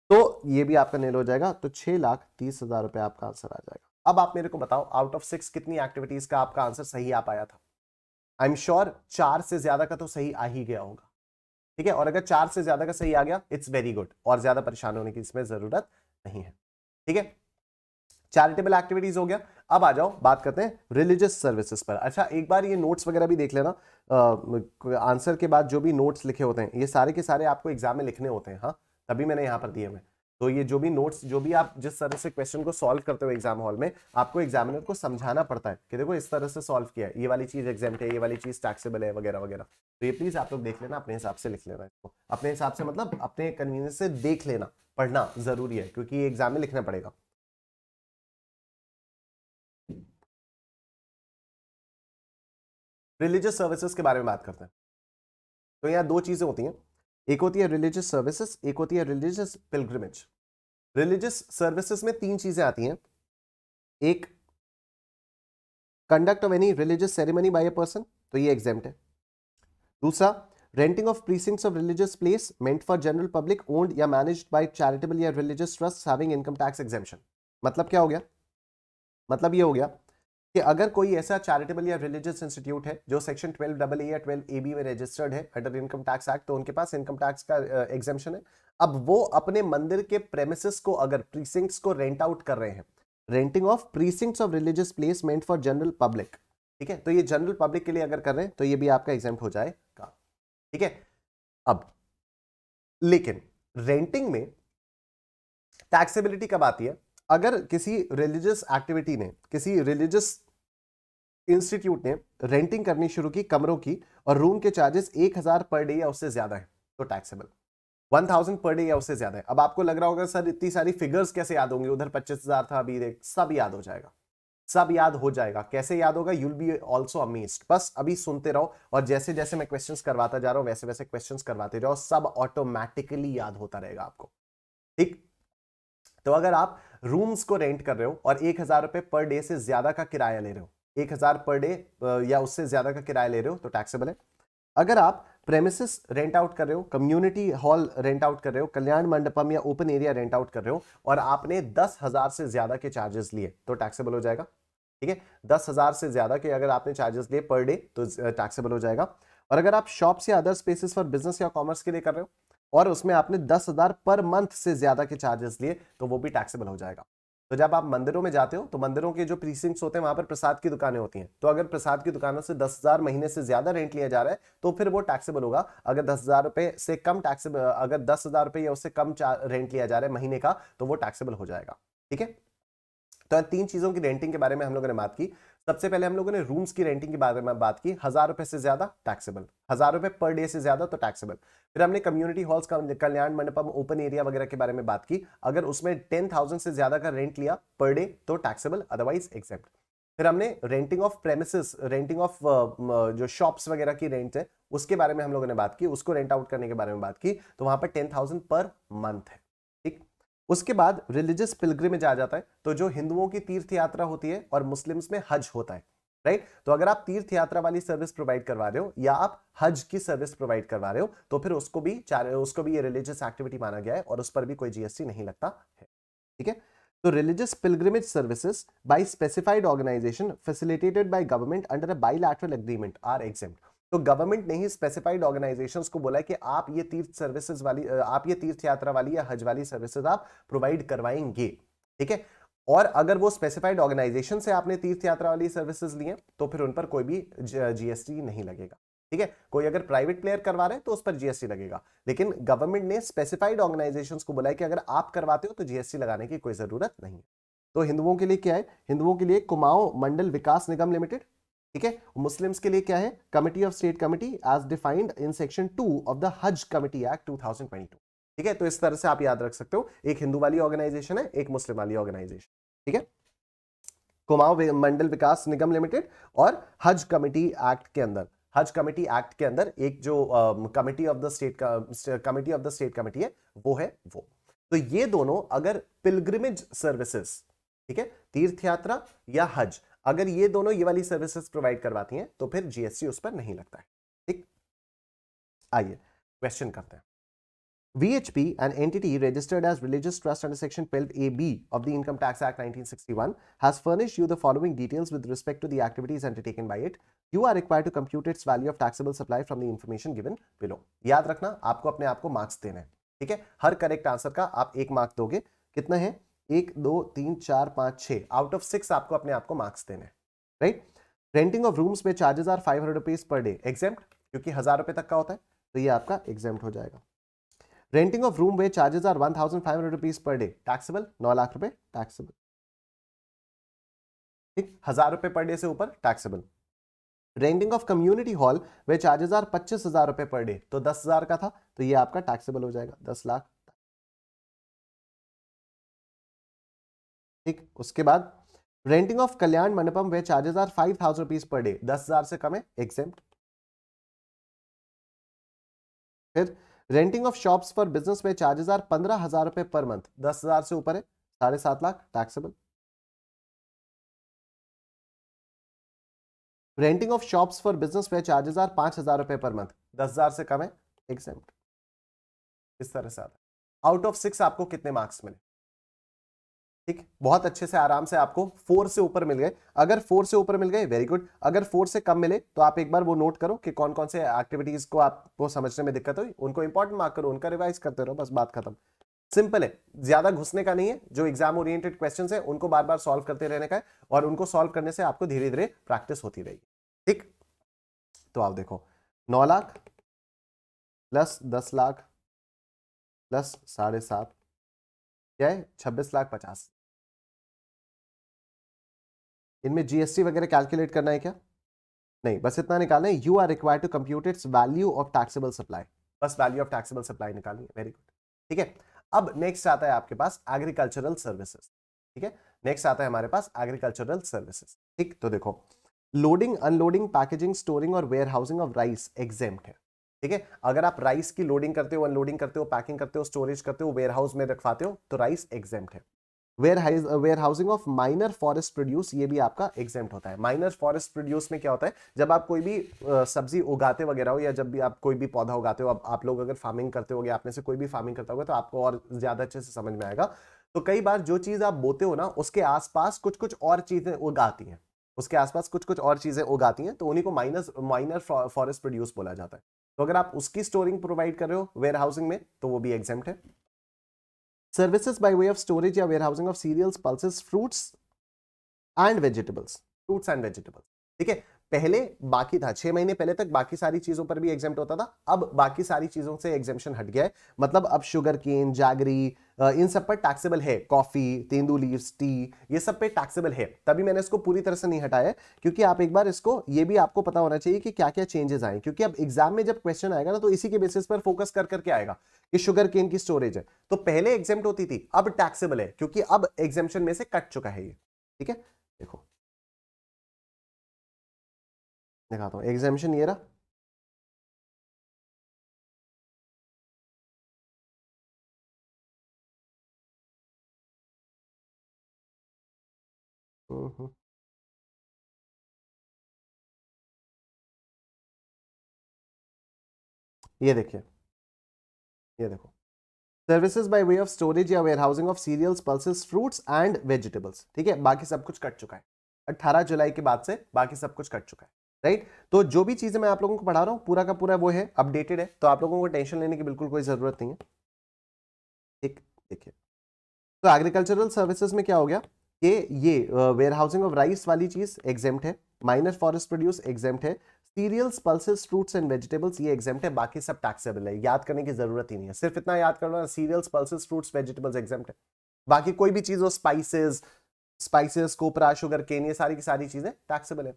तो ये भी आपका नेल हो जाएगा तो छह लाख तीस हजार रुपए आपका आंसर आ जाएगा अब आप मेरे को बताओ आउट ऑफ सिक्स कितनी एक्टिविटीज का आपका आंसर सही आ पाया था आई एम श्योर चार से ज्यादा का तो सही आ ही गया होगा ठीक है और अगर चार से ज्यादा का सही आ गया इट्स वेरी गुड और ज्यादा परेशान होने की इसमें जरूरत नहीं है ठीक है चैरिटेबल एक्टिविटीज हो गया अब आ जाओ बात करते हैं रिलीजियस सर्विसेज पर अच्छा एक बार ये नोट्स वगैरह भी देख लेना आंसर के बाद जो भी नोट्स लिखे होते हैं ये सारे के सारे आपको एग्जाम में लिखने होते हैं हाँ तभी मैंने यहाँ पर दिए हुए तो ये जो भी नोट्स जो भी आप जिस तरह से क्वेश्चन को सॉल्व करते हो एग्जाम हॉल में आपको एग्जामिनर को समझाना पड़ता है कि देखो इस तरह से सॉल्व किया है ये वाली चीज एग्जाम है ये वाली चीज टैक्सेबल है वगैरह वगैरह तो ये प्लीज आप लोग देख लेना अपने हिसाब से लिख लेना इसको अपने हिसाब से मतलब अपने कन्वीनियंस से देख लेना पढ़ना जरूरी है क्योंकि ये एग्जाम में लिखना पड़ेगा रिलीजियस सर्विसेस के बारे में बात करते हैं तो यहाँ दो चीज़ें होती हैं एक होती है रिलीजियस सर्विसेज एक होती है रिलीजियस पिलग्रिमेज रिलीजियस सर्विसेज में तीन चीज़ें आती हैं एक conduct of any religious ceremony by a person तो ये एग्जाम है दूसरा renting of precincts of religious place meant for general public owned या मैनेज बाय चैरिटेबल या religious trust having income tax exemption मतलब क्या हो गया मतलब ये हो गया कि अगर कोई ऐसा चैरिटेबल या रिलीजियस इंस्टीट्यूट है जो सेक्शन ट्वेल्व डबल ए या ट्वेल्व ए बी में रजिस्टर्ड है अंडर इनकम टैक्स एक्ट तो उनके पास इनकम टैक्स का एग्जामेशन है अब वो अपने मंदिर के प्रेमिस को अगर प्रीसिंक्ट्स को रेंट आउट कर रहे हैं renting of precincts of religious place meant for general public ठीक है तो ये जनरल पब्लिक के लिए अगर कर रहे हैं तो ये भी आपका एग्जाम हो जाएगा ठीक है अब लेकिन रेंटिंग में टैक्सेबिलिटी कब आती है अगर किसी रिलीजियस एक्टिविटी ने किसी रिलीजियस इंस्टीट्यूट ने रेंटिंग करनी शुरू की कमरों की और रूम के चार्जेस एक हजार पर डे या उससे ज्यादा है तो taxable one thousand per day या उससे ज्यादा है अब आपको लग रहा होगा सर इतनी सारी फिगर्स कैसे याद होंगी उधर पच्चीस हजार था अभी देख सब याद हो जाएगा सब याद हो जाएगा कैसे याद होगा यूल बी ऑल्सो अमेस्ड बस अभी सुनते रहो और जैसे जैसे मैं क्वेश्चन करवाता जा रहा हूँ वैसे वैसे क्वेश्चन करवाते जाओ सब ऑटोमेटिकली याद होता रहेगा आपको ठीक तो अगर आप रूम्स को रेंट कर रहे हो और एक हजार रुपए पर डे से ज्यादा का किराया ले रहे हो एक हज़ार पर डे या उससे ज़्यादा का किराया ले रहे हो तो टैक्सेबल है अगर आप प्रेमिस रेंट आउट कर रहे हो कम्युनिटी हॉल रेंट आउट कर रहे हो कल्याण मंडपम या ओपन एरिया रेंट आउट कर रहे हो और आपने दस हज़ार से ज़्यादा के चार्जेस लिए तो टैक्सेबल हो जाएगा ठीक है दस हज़ार से ज़्यादा के अगर आपने चार्जेस लिए पर डे तो टैक्सेबल हो जाएगा और अगर आप शॉप्स या अदर स्पेसिस फॉर बिजनेस या कॉमर्स के लिए कर रहे हो और उसमें आपने दस हज़ार पर मंथ से ज़्यादा के चार्जेस लिए तो वो भी टैक्सेबल हो जाएगा तो जब आप मंदिरों में जाते हो तो मंदिरों के जो प्रीसिंग्स होते हैं वहां पर प्रसाद की दुकानें होती हैं तो अगर प्रसाद की दुकानों से दस हजार महीने से ज्यादा रेंट लिया जा रहा है तो फिर वो टैक्सेबल होगा अगर दस हजार रुपए से कम टैक्सेबल अगर दस हजार रुपए या उससे कम रेंट लिया जा रहा है महीने का तो वो टैक्सेबल हो जाएगा ठीक है तो तीन चीजों की रेंटिंग के बारे में हम लोगों ने बात की सबसे पहले हम लोगों ने रूम्स की रेंटिंग के बारे में बात की हजार रुपए से ज्यादा टैक्सेबल हजार रुपए पर डे से ज्यादा तो टैक्सेबल फिर हमने community halls Kalyana Mandapam open area वगैरह के बारे में बात की अगर उसमें टेन थाउजेंड से ज्यादा का रेंट लिया पर डे तो टैक्सेबल अदरवाइज एक्सेप्ट फिर हमने renting of premises renting of जो शॉप्स वगैरह की रेंट है उसके बारे में हम लोगों ने बात की उसको रेंट आउट करने के बारे में बात की तो वहां पर टेन थाउजेंड पर मंथ है उसके बाद रिलीजियस पिलग्रिमेज आ जाता है तो जो हिंदुओं की तीर्थ यात्रा होती है और मुस्लिम्स में हज होता है राइट तो अगर आप तीर्थ यात्रा वाली सर्विस प्रोवाइड करवा रहे हो या आप हज की सर्विस प्रोवाइड करवा रहे हो तो फिर उसको भी उसको भी ये रिलीजियस एक्टिविटी माना गया है और उस पर भी कोई जीएसटी नहीं लगता है ठीक है तो religious pilgrimage services by specified organisation facilitated by government under a bilateral agreement are exempt तो गवर्नमेंट ने ही स्पेसिफाइड ऑर्गेनाइजेशंस को बोला कि आप ये तीर्थ सर्विसेज वाली आप ये तीर्थ यात्रा वाली या हज वाली सर्विसेज आप प्रोवाइड करवाएंगे ठीक है और अगर वो स्पेसिफाइड ऑर्गेनाइजेशन से आपने तीर्थ यात्रा वाली सर्विसेज लिए तो फिर उन पर कोई भी जीएसटी नहीं लगेगा ठीक है कोई अगर प्राइवेट प्लेयर करवा रहे हैं तो उस पर जीएसटी लगेगा लेकिन गवर्नमेंट ने स्पेसिफाइड ऑर्गेनाइजेशन को बोला है कि अगर आप करवाते हो तो जीएसटी लगाने की कोई जरूरत नहीं तो हिंदुओं के लिए क्या है हिंदुओं के लिए कुमाऊं मंडल विकास निगम लिमिटेड ठीक है मुस्लिम्स के लिए क्या है committee of state committee as defined in section two of the Haj committee act two ठीक है तो इस तरह से आप याद रख सकते हो एक हिंदू वाली ऑर्गेनाइजेशन है एक मुस्लिम वाली ऑर्गेनाइजेशन ठीक है कुमाऊं मंडल विकास निगम लिमिटेड और हज कमिटी एक्ट के अंदर हज कमिटी एक्ट के अंदर एक जो committee of the state committee of the state committee है वो है वो तो ये दोनों अगर पिलग्रिमेज सर्विसेज ठीक है तीर्थ यात्रा या हज अगर ये दोनों ये वाली सर्विसेज प्रोवाइड करवाती हैं तो फिर जीएसटी उस पर नहीं लगता है ठीक आइए क्वेश्चन करते हैं VHP, an entity registered as religious trust under section 12AB of the Income Tax Act 1961, has furnished you the following details with respect to the activities undertaken by it. You are required to compute its value of taxable supply from the information given below. याद रखना आपको अपने आप को marks देने हैं ठीक है हर करेक्ट आंसर का आप एक मार्क दोगे कितना है एक दो तीन चार पांच छह आउट ऑफ सिक्स आपको अपने आप को मार्क्स देने राइट रेंटिंग ऑफ रूम्स में charges are five hundred rupees per day exempt क्योंकि हज़ार रुपए तक का होता है तो ये आपका एग्जाम हो जाएगा रेंटिंग ऑफ रूम वे charges are one thousand five hundred rupees per day taxable नौ लाख रुपए टैक्सेबल ठीक हज़ार रुपए पर डे से ऊपर taxable renting of community hall वे चार्जेस आर पच्चीस हज़ार रुपए पर डे तो दस हज़ार का था तो ये आपका टैक्सेबल हो जाएगा दस लाख ठीक उसके बाद रेंटिंग ऑफ कल्याण मंडपम वे charges are five thousand rupees per day दस हजार से कम है एग्जाम फिर renting of shops for business वे चार्जेस आर पंद्रह हजार रुपए पर मंथ दस हजार से ऊपर है साढ़े सात lakh taxable renting of shops for business वे चार्जेस आर पांच हजार रुपए पर मंथ दस हजार से कम है एग्जाम इस तरह से आता है आउट ऑफ सिक्स आपको कितने मार्क्स मिले ठीक बहुत अच्छे से आराम से आपको फोर से ऊपर मिल गए अगर फोर से ऊपर मिल गए वेरी गुड अगर फोर से कम मिले तो आप एक बार वो नोट करो कि कौन कौन से एक्टिविटीज को आपको समझने में दिक्कत हुई उनको इंपॉर्टेंट मार्क करो उनका रिवाइज करते रहो बस बात खत्म सिंपल है ज्यादा घुसने का नहीं है जो एग्जाम ओरिएंटेड क्वेश्चन है उनको बार बार सॉल्व करते रहने का है और उनको सॉल्व करने से आपको धीरे धीरे प्रैक्टिस होती रहेगी ठीक तो आप देखो नौ लाख प्लस दस लाख प्लस साढ़े सात क्या है छब्बीस लाख पचास इनमें जीएसटी वगैरह कैलकुलेट करना है क्या नहीं बस इतना निकालना है you are require to compute its value of taxable supply बस वैल्यू ऑफ टैक्सेबल सप्लाई निकालनी है वेरी गुड ठीक है अब नेक्स्ट आता है आपके पास एग्रीकल्चरल सर्विसेज ठीक है नेक्स्ट आता है हमारे पास एग्रीकल्चरल सर्विसेज ठीक तो देखो लोडिंग अनलोडिंग पैकेजिंग स्टोरिंग और warehousing of rice exempt है ठीक है अगर आप राइस की लोडिंग करते हो अनलोडिंग करते हो पैकिंग करते हो स्टोरेज करते हो वेयर हाउस में रखवाते हो तो राइस एग्जाम है warehousing of minor forest produce ये भी आपका एग्जाम होता है माइनर फॉरेस्ट प्रोड्यूस में क्या होता है जब आप कोई भी uh, सब्जी उगाते वगैरह हो या जब भी आप कोई भी पौधा उगाते हो आप, आप लोग अगर फार्मिंग करते हो या आपने से कोई भी फार्मिंग करता होगा तो आपको और ज्यादा अच्छे से समझ में आएगा तो कई बार जो चीज आप बोते हो ना उसके आसपास कुछ कुछ और चीजें उगाती हैं उसके आसपास कुछ कुछ और चीजें उगाती हैं तो उन्हीं को माइनस माइनर फॉरेस्ट प्रोड्यूस बोला जाता है तो अगर आप उसकी स्टोरिंग प्रोवाइड कर रहे हो वेयर हाउसिंग में तो वो भी एग्जाम है services by way of storage या warehousing of cereals pulses fruits and vegetables fruits and vegetables ठीक है पहले बाकी था छह महीने पहले तक बाकी सारी चीजों पर भी एग्जाम होता था अब बाकी सारी चीजों से एग्जामेशन हट गया है मतलब अब शुगर केन जागरी इन सब पर टैक्सेबल है कॉफी तेंदू लीव्स टी ये सब पे टैक्सेबल है तभी मैंने इसको पूरी तरह से नहीं हटाया क्योंकि आप एक बार इसको ये भी आपको पता होना चाहिए कि क्या क्या चेंजेस आए क्योंकि अब एग्जाम में जब क्वेश्चन आएगा ना तो इसी के बेसिस पर फोकस कर करके आएगा कि शुगर केन की स्टोरेज है तो पहले एग्जाम होती थी अब टैक्सेबल है क्योंकि अब एग्जामेशन में से कट चुका है ये ठीक है देखो दिखाता हूँ एग्जामेशन ये रहा हम्म, हम्म। ये देखिए ये देखो services by way of storage या warehousing of cereals pulses fruits and vegetables ठीक है बाकी सब कुछ कट चुका है 18 जुलाई के बाद से बाकी सब कुछ कट चुका है राइट तो जो भी चीज़ें मैं आप लोगों को पढ़ा रहा हूँ पूरा का पूरा वो है अपडेटेड है तो आप लोगों को टेंशन लेने की बिल्कुल कोई ज़रूरत नहीं है ठीक देखिए तो एग्रीकल्चरल सर्विसेज में क्या हो गया कि ये वेयर हाउसिंग ऑफ राइस वाली चीज़ एग्जेम्प्ट है माइनर फॉरेस्ट प्रोड्यूस एग्जेम्प्ट है cereals pulses fruits and vegetables ये एग्जाम है बाकी सब टैक्सेबल है याद करने की जरूरत ही नहीं है सिर्फ इतना याद करना cereals pulses fruits vegetables exempt है बाकी कोई भी चीज़ हो spices spices copra sugarcane ये सारी की सारी चीज़ें टैक्सेबल है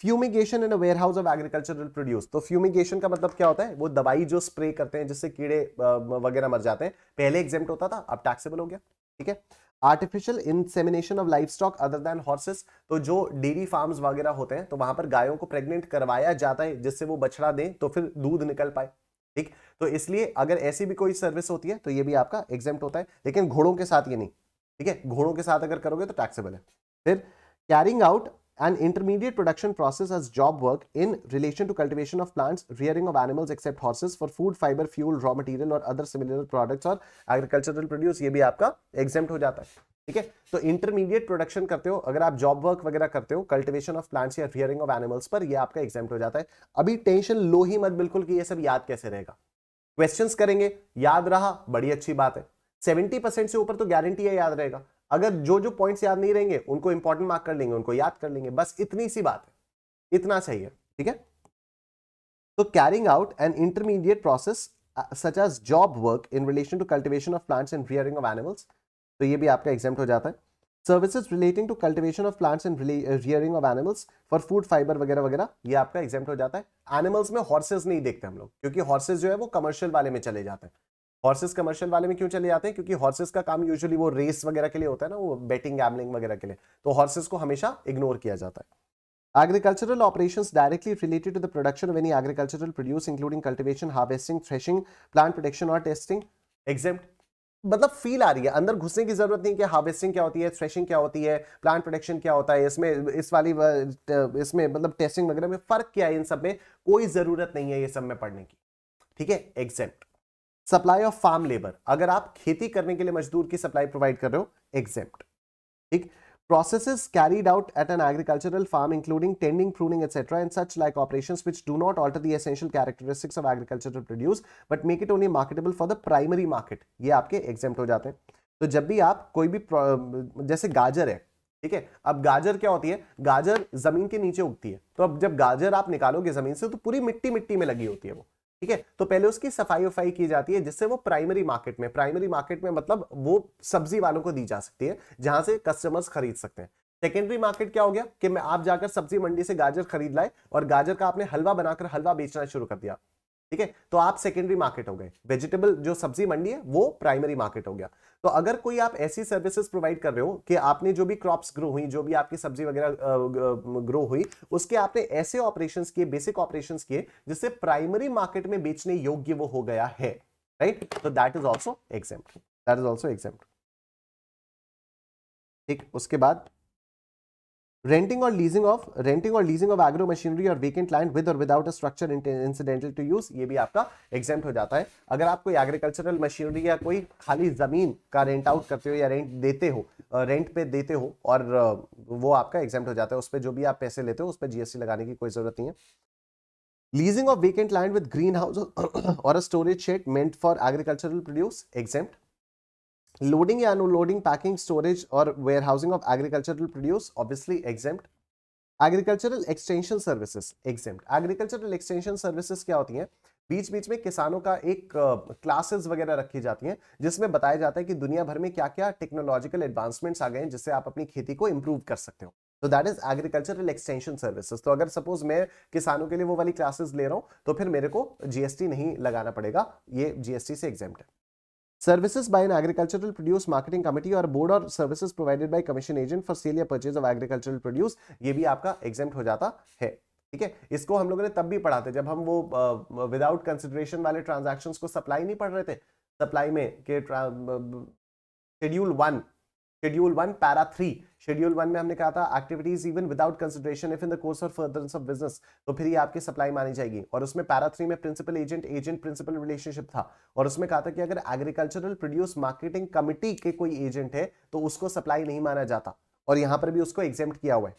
fumigation in warehouse of agricultural produce तो फ्यूमिगेशन का मतलब क्या होता है वो दवाई जो स्प्रे करते हैं जिससे कीड़े वगैरह मर जाते हैं पहले एग्जाम होता था अब टैक्सेबल हो गया ठीक है artificial insemination of livestock other than horses तो जो डेयरी फार्म वगैरह होते हैं तो वहां पर गायों को प्रेग्नेंट करवाया जाता है जिससे वो बछड़ा दें तो फिर दूध निकल पाए ठीक तो इसलिए अगर ऐसी भी कोई सर्विस होती है तो ये भी आपका एग्जाम होता है लेकिन घोड़ों के साथ ये नहीं ठीक है घोड़ों के साथ अगर करोगे तो टैक्सेबल है फिर carrying out an intermediate production process as job work in relation to cultivation of plants, rearing of animals except horses for food, fiber, fuel, raw material or other similar products or agricultural produce ye bhi aapka exempt ho jata hai theek hai to intermediate production karte ho agar aap job work वगैरह karte ho cultivation of plants ya rearing of animals par ye aapka exempt ho jata hai abhi tension lo hi mat bilkul ki ye sab yaad kaise rahega questions karenge yaad raha badi achhi baat hai 70 percent से ऊपर तो guarantee है याद रहेगा अगर जो जो points याद नहीं रहेंगे उनको इंपॉर्टेंट मार्क कर लेंगे उनको याद कर लेंगे बस इतनी सी बात है इतना चाहिए ठीक है तो carrying out an intermediate process such as job work in relation to cultivation of plants and rearing of animals तो ये भी आपका एग्जाम हो जाता है services relating to cultivation of plants and rearing of animals for food fibre वगैरह वगैरह ये आपका एग्जाम हो जाता है एनिमल्स में हॉर्सेज नहीं देखते हम लोग क्योंकि हॉर्सेज जो है वो कमर्शियल वाले में चले जाते हैं हॉर्सेस कमर्शियल वाले में क्यों चले जाते हैं क्योंकि हॉर्सेस का काम यूजुअली वो रेस वगैरह के लिए होता है ना वो बेटिंग गैमलिंग वगैरह के लिए तो हॉर्सेस को हमेशा इग्नोर किया जाता है agricultural operation directly related to the production of any agricultural produce including cultivation harvesting threshing plant production और टेस्टिंग exempt. मतलब फील आ रही है अंदर घुसने की जरूरत नहीं कि हार्वेस्टिंग क्या होती है थ्रेशिंग क्या होती है प्लांट प्रोडक्शन क्या होता है इसमें इस वाली इसमें मतलब टेस्टिंग वगैरह में फर्क क्या है इन सब में कोई जरूरत नहीं है ये सब में पढ़ने की ठीक है exempt supply of farm labour अगर आप खेती करने के लिए मजदूर की सप्लाई प्रोवाइड कर रहे हो एग्जेप्ट ठीक process carried out at an agricultural farm including tending pruning etcetera and such like operation which do not alter the essential characteristics of agricultural produce but make it only marketable for the primary market ये आपके exempt हो जाते हैं तो जब भी आप कोई भी जैसे गाजर है ठीक है अब गाजर क्या होती है गाजर जमीन के नीचे उगती है तो अब जब गाजर आप निकालोगे जमीन से तो पूरी मिट्टी मिट्टी में लगी होती है वो ठीक है तो पहले उसकी सफाई वफाई की जाती है जिससे वो प्राइमरी मार्केट में प्राइमरी मार्केट में मतलब वो सब्जी वालों को दी जा सकती है जहां से कस्टमर्स खरीद सकते हैं सेकेंडरी मार्केट क्या हो गया कि मैं आप जाकर सब्जी मंडी से गाजर खरीद लाए और गाजर का आपने हलवा बनाकर हलवा बेचना शुरू कर दिया ठीक है तो आप सेकेंडरी मार्केट हो गए वेजिटेबल जो सब्जी मंडी है वो प्राइमरी मार्केट हो गया तो अगर कोई आप ऐसी सर्विसेज प्रोवाइड कर रहे हो कि आपने जो भी क्रॉप्स ग्रो हुई जो भी आपकी सब्जी वगैरह ग्रो हुई उसके आपने ऐसे ऑपरेशन किए बेसिक ऑपरेशन किए जिससे प्राइमरी मार्केट में बेचने योग्य वो हो गया है राइट तो that is also exempt that is also exempt ठीक उसके बाद renting or leasing of renting or leasing of agro machinery or vacant land with or without a structure incidental to use ये भी आपका exempt हो जाता है अगर आप कोई agricultural machinery या कोई खाली जमीन का rent out करते हो या रेंट देते हो रेंट पे देते हो और वो आपका एग्जाम हो जाता है उस पर जो भी आप पैसे लेते हो उस पर जीएसटी लगाने की कोई जरूरत नहीं है leasing of vacant land with greenhouse और a storage shed meant for agricultural produce exempt या अनलोडिंग पैकिंग स्टोरेज और warehousing of agricultural produce obviously exempt agricultural extension services exempt agricultural extension services क्या होती हैं बीच बीच में किसानों का एक क्लासेस uh, वगैरह रखी जाती हैं जिसमें बताया जाता है कि दुनिया भर में क्या क्या टेक्नोलॉजिकल एडवांसमेंट्स आ गए हैं जिससे आप अपनी खेती को इम्प्रूव कर सकते हो तो that is agricultural extension services तो अगर सपोज मैं किसानों के लिए वो वाली क्लासेस ले रहा हूँ तो फिर मेरे को जीएसटी नहीं लगाना पड़ेगा ये जीएसटी से एग्जेम्प्ट है Services by an agricultural produce marketing committee or board or services provided by commission agent for sale या purchase of agricultural produce ये भी आपका exempt हो जाता है ठीक है इसको हम लोगों ने तब भी पढ़ा था जब हम वो विदाउट uh, कंसिडरेशन वाले ट्रांजैक्शंस को सप्लाई नहीं पढ़ रहे थे सप्लाई में के schedule one schedule one para three schedule one में हमने कहा था activities even without consideration if in the course of furtherance of business तो फिर ये आपकी सप्लाई मानी जाएगी और उसमें पैरा थ्री में principal agent agent principal relationship था और उसमें कहा था कि अगर एग्रीकल्चरल प्रोड्यूस मार्केटिंग कमिटी के कोई एजेंट है तो उसको सप्लाई नहीं माना जाता और यहाँ पर भी उसको एग्जाम किया हुआ है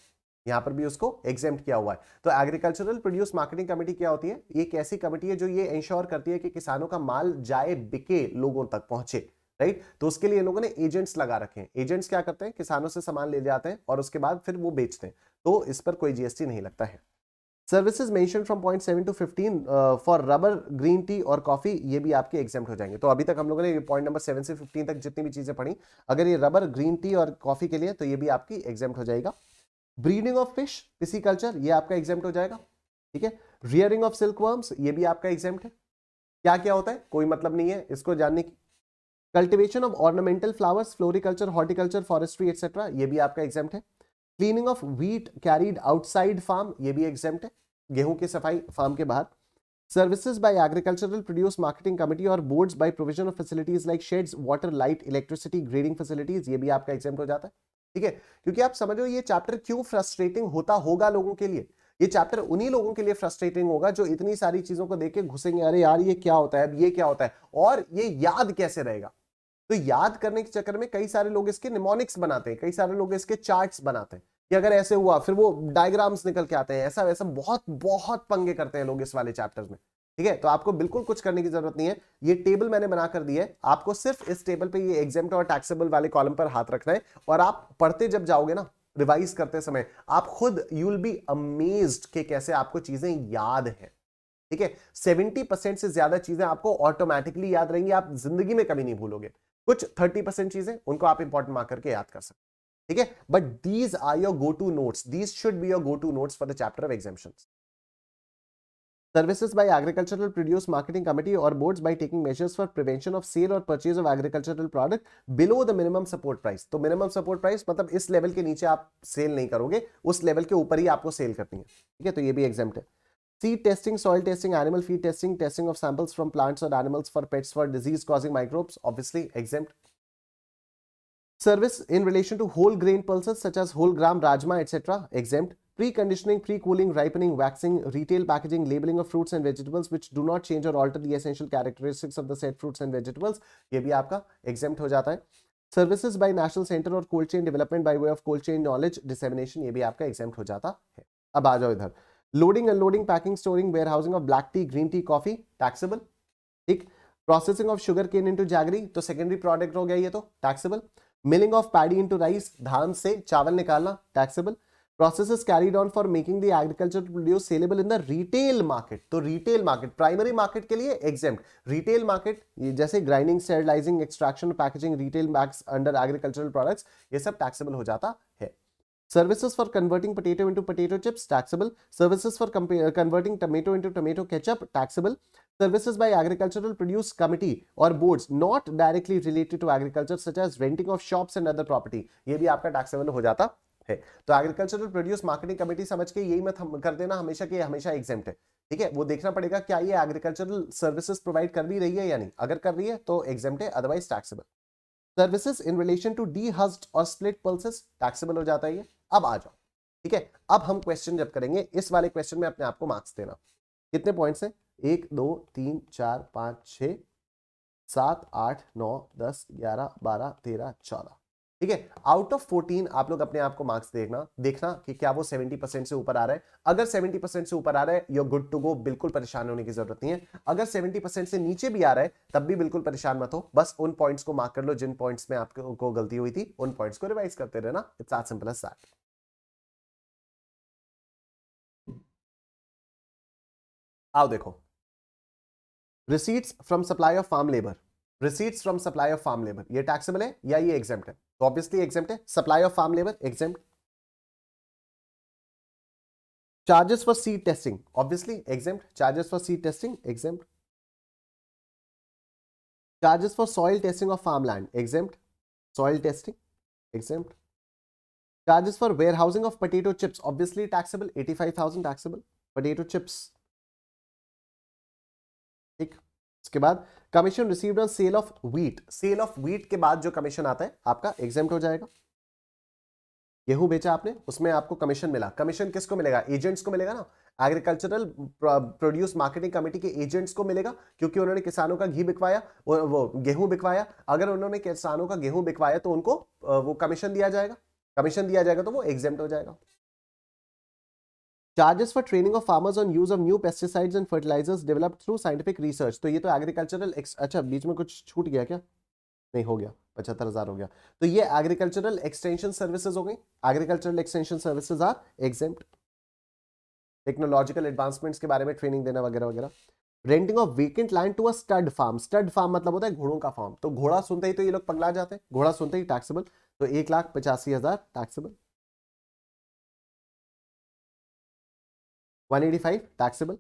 यहाँ पर भी उसको एग्जाम किया हुआ है तो एग्रीकल्चरल प्रोड्यूस मार्केटिंग कमेटी क्या होती है ये कैसी कमेटी है जो ये इंश्योर करती है कि किसानों का माल जाए बिके लोगों तक पहुंचे राइट तो उसके लिए लोगों ने एजेंट्स लगा रखे हैं एजेंट्स क्या करते हैं किसानों से सामान ले जाते हैं और उसके बाद फिर वो बेचते हैं तो इस पर कोई जीएसटी नहीं लगता है services mention from point seven to fifteen for rubber green tea और कॉफी ये भी आपके एग्जाम हो जाएंगे तो अभी तक हम लोगों ने पॉइंट नंबर सेवन से फिफ्टीन तक जितनी भी चीजें पढ़ी अगर ये रबर ग्रीन टी और कॉफी के लिए तो ये भी आपकी एग्जाम हो जाएगा ब्रीडिंग ऑफ फिश किसी कल्चर ये आपका एग्जाम हो जाएगा ठीक है रियरिंग ऑफ सिल्क वर्म्स ये भी आपका एग्जाम है क्या क्या होता है कोई मतलब नहीं है इसको जानने की cultivation of ornamental flowers floriculture horticulture forestry etcetera ये भी आपका एग्जाम है cleaning of wheat carried outside farm ये भी एग्जाम है गेहूं की सफाई फार्म के बाहर services by agricultural produce marketing committee और boards by provision of facilities like sheds water light electricity grading facilities ये भी आपका एग्जाम हो जाता है ठीक है क्योंकि आप समझो ये चैप्टर क्यों फ्रस्ट्रेटिंग होता होगा लोगों के लिए ये चैप्टर उन्हीं लोगों के लिए फ्रस्ट्रेटिंग होगा जो इतनी सारी चीजों को देख के घुसेंगे अरे यार ये क्या होता है अब ये क्या होता है और ये याद कैसे रहेगा तो याद करने के चक्कर में कई सारे लोग इसके निमोनिक्स बनाते हैं कई सारे लोग इसके चार्ट बनाते हैं कि अगर ऐसे हुआ फिर वो डायग्राम्स निकल के आते हैं ऐसा वैसा बहुत बहुत पंगे करते हैं लोग इस वाले चैप्टर्स में ठीक है तो आपको बिल्कुल कुछ करने की जरूरत नहीं है ये टेबल मैंने बना कर दी है आपको सिर्फ इस टेबल पे ये एग्जाम और टैक्सेबल वाले कॉलम पर हाथ रखना है और आप पढ़ते जब जाओगे ना रिवाइज करते समय आप खुद यू विल बी अमेज के कैसे आपको चीजें याद है ठीक है सेवेंटी परसेंट से ज्यादा चीजें आपको ऑटोमेटिकली याद रहेंगी आप जिंदगी में कभी नहीं भूलोगे कुछ थर्टी परसेंट चीजें उनको आप इंपॉर्टेंट मार करके याद कर सकते ठीक है but these are your go to notes these should be your go to notes for the chapter of exemption services by agricultural produce marketing committee और boards by taking measures for prevention of sale और purchase of agricultural product below the minimum support price तो minimum support price मतलब इस level के नीचे आप cell नहीं करोगे उस लेवल के ऊपर ही आपको सेल करनी है ठीक है तो ये भी एग्जाम्प्ट है Seed testing, soil testing, animal feed testing, testing of samples from plants or animals for pets for disease causing microbes, obviously exempt. Service in relation to whole grain pulses such as whole gram, rajma, etc. exempt. Pre-conditioning, pre-cooling, ripening, waxing, retail packaging, labeling of fruits and vegetables which do not change or alter the essential characteristics of the said fruits and vegetables. ये भी आपका exempt हो जाता है. Services by National Center और cold chain development by way of cold chain knowledge dissemination ये भी आपका exempt हो जाता है. अब आ जाओ इधर. Loading unloading packing storing warehousing of black tea green tea coffee taxable ठीक processing of sugarcane into jaggery तो सेकेंडरी प्रोडक्ट हो गया ये तो taxable milling of paddy into rice धान से चावल निकालना taxable process is carried on for making the agriculture produce saleable in the retail market तो रिटेल मार्केट प्राइमरी मार्केट के लिए एग्जाम रिटेल मार्केट जैसे grinding sterilising extraction packaging retail marks under agricultural products ये सब taxable हो जाता है Services for converting potato into potato chips, taxable. Services for uh, converting tomato into tomato ketchup, taxable. Services by agricultural produce committee or boards not directly related to agriculture such as renting of shops and other property. ये भी आपका taxable हो जाता है तो agricultural produce marketing committee समझ के यही मत हम कर देना हमेशा कि हमेशा एग्जाम्ट है ठीक है वो देखना पड़ेगा क्या ये एग्रीकल्चरल सर्विसेज प्रोवाइड कर भी रही है या नहीं अगर कर रही है तो एग्जाम्ट है otherwise taxable services in relation to dehusked और स्प्लिट पल्सेस टैक्सेबल हो जाता है ये अब आ जाओ ठीक है अब हम क्वेश्चन जब करेंगे इस वाले क्वेश्चन में अपने आपको मार्क्स देना कितने पॉइंट्स हैं एक दो तीन चार पाँच छ सात आठ नौ दस ग्यारह बारह तेरह चौदह ठीक है आउट ऑफ 14 आप लोग अपने आप को मार्क्स देखना देखना कि क्या वो 70 परसेंट से ऊपर आ रहा है अगर 70 परसेंट से ऊपर आ रहा है यो गुड टू गो बिल्कुल परेशान होने की जरूरत नहीं है अगर 70 परसेंट से नीचे भी आ रहा है तब भी बिल्कुल परेशान मत हो बस उन पॉइंट्स को मार्क कर लो जिन पॉइंट्स में आपको गलती हुई थी उन पॉइंट्स को रिवाइज करते रहना it's as simple as that आओ देखो receipts from supply of farm labour receipts from supply of farm labour ये टैक्सेबल है या ये एग्जाम है तो ऑब्वियसली एग्जाम है supply of farm labour exempt charges for seed testing obviously exempt charges for seed testing exempt charges for soil testing of farm land exempt soil testing exempt charges for warehousing of potato chips obviously taxable eighty five thousand taxable potato chips ठीक उसके बाद commission received on sale of wheat sale of wheat के बाद जो commission आता है आपका exempt हो जाएगा गेहूं बेचा आपने उसमें आपको कमीशन मिला कमीशन किसको मिलेगा एजेंट्स को मिलेगा ना एग्रीकल्चरल प्रोड्यूस मार्केटिंग कमेटी के एजेंट्स को मिलेगा क्योंकि उन्होंने किसानों का घी बिकवाया वो गेहूं बिकवाया अगर उन्होंने किसानों का गेहूं बिकवाया तो उनको वो कमीशन दिया जाएगा कमीशन दिया जाएगा तो वो एग्जाम हो जाएगा charges for training of farmers on use of new pesticides and fertilisers develop through scientific research तो ये तो एग्रीकल्चरल अच्छा बीच में कुछ छूट गया क्या नहीं हो गया पचहत्तर हज़ार हो गया तो ये एग्रीकल्चरल एक्सटेंशन सर्विसेज हो गई agricultural extension services are exempt technological advancements के बारे में ट्रेनिंग देना वगैरह वगैरह renting of vacant land to a stud farm stud farm मतलब होता है घोड़ों का फार्म तो घोड़ा सुनते ही तो ये लोग पगला जाते हैं घोड़ा सुनते ही टैक्सेबल तो एक लाख पचासी हज़ार टैक्सेबल 185 टैक्सेबल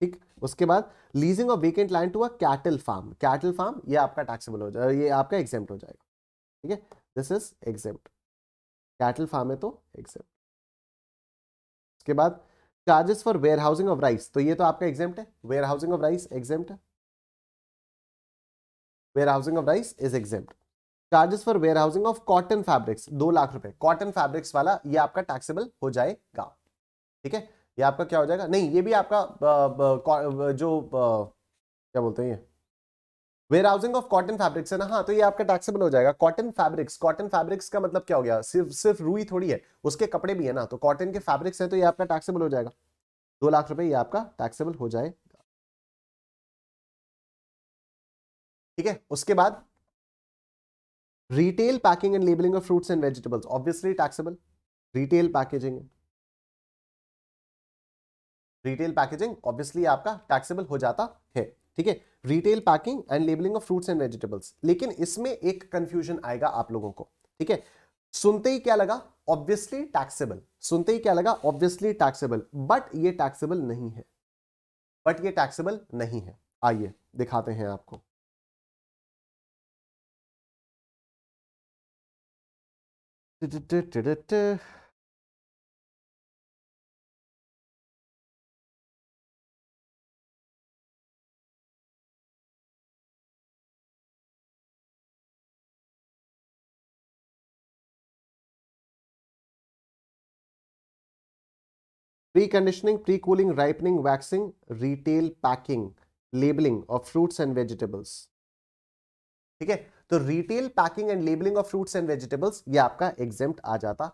ठीक उसके बाद leasing of vacant land to a cattle farm cattle farm ये आपका टैक्सेबल हो जाएगा ये आपका एग्जाम हो जाएगा ठीक है this is exempt cattle farm है तो एग्जाम उसके बाद charges for warehousing of rice तो ये तो आपका एग्जाम है warehousing of rice exempt है warehousing of rice is exempt charges for warehousing of cotton fabrics दो लाख रुपए कॉटन फैब्रिक्स वाला ये आपका टैक्सेबल हो जाएगा ठीक है ये आपका क्या हो जाएगा नहीं ये भी आपका आ, आ, जो आ, क्या बोलते हैं ये warehousing of cotton fabrics है ना हाँ तो ये आपका टैक्सेबल हो जाएगा कॉटन फैब्रिक्स कॉटन फैब्रिक्स का मतलब क्या हो गया सिर्फ सिर्फ रूई थोड़ी है उसके कपड़े भी है ना तो कॉटन के फैब्रिक्स है तो ये आपका टैक्सेबल हो जाएगा दो लाख रुपए ये आपका टैक्सेबल हो जाएगा ठीक है उसके बाद retail packing and labelling of fruits and vegetables obviously taxable retail packaging retail packaging obviously आपका टैक्सेबल हो जाता है ठीक है retail packing and labelling of fruits and vegetables लेकिन इसमें एक कंफ्यूजन आएगा आप लोगों को ठीक है सुनते ही क्या लगा ऑब्वियसली टैक्सेबल सुनते ही क्या लगा ऑब्वियसली टैक्सेबल बट ये टैक्सेबल नहीं है बट ये टैक्सेबल नहीं है आइए दिखाते हैं आपको टिड़ टिड़ टिड़ टिड़ टिड़ pre conditioning pre cooling ripening waxing retail packing labelling of fruits and vegetables ठीक है तो retail packing and labelling of fruits and vegetables ये आपका एग्जेम्प्ट आ जाता है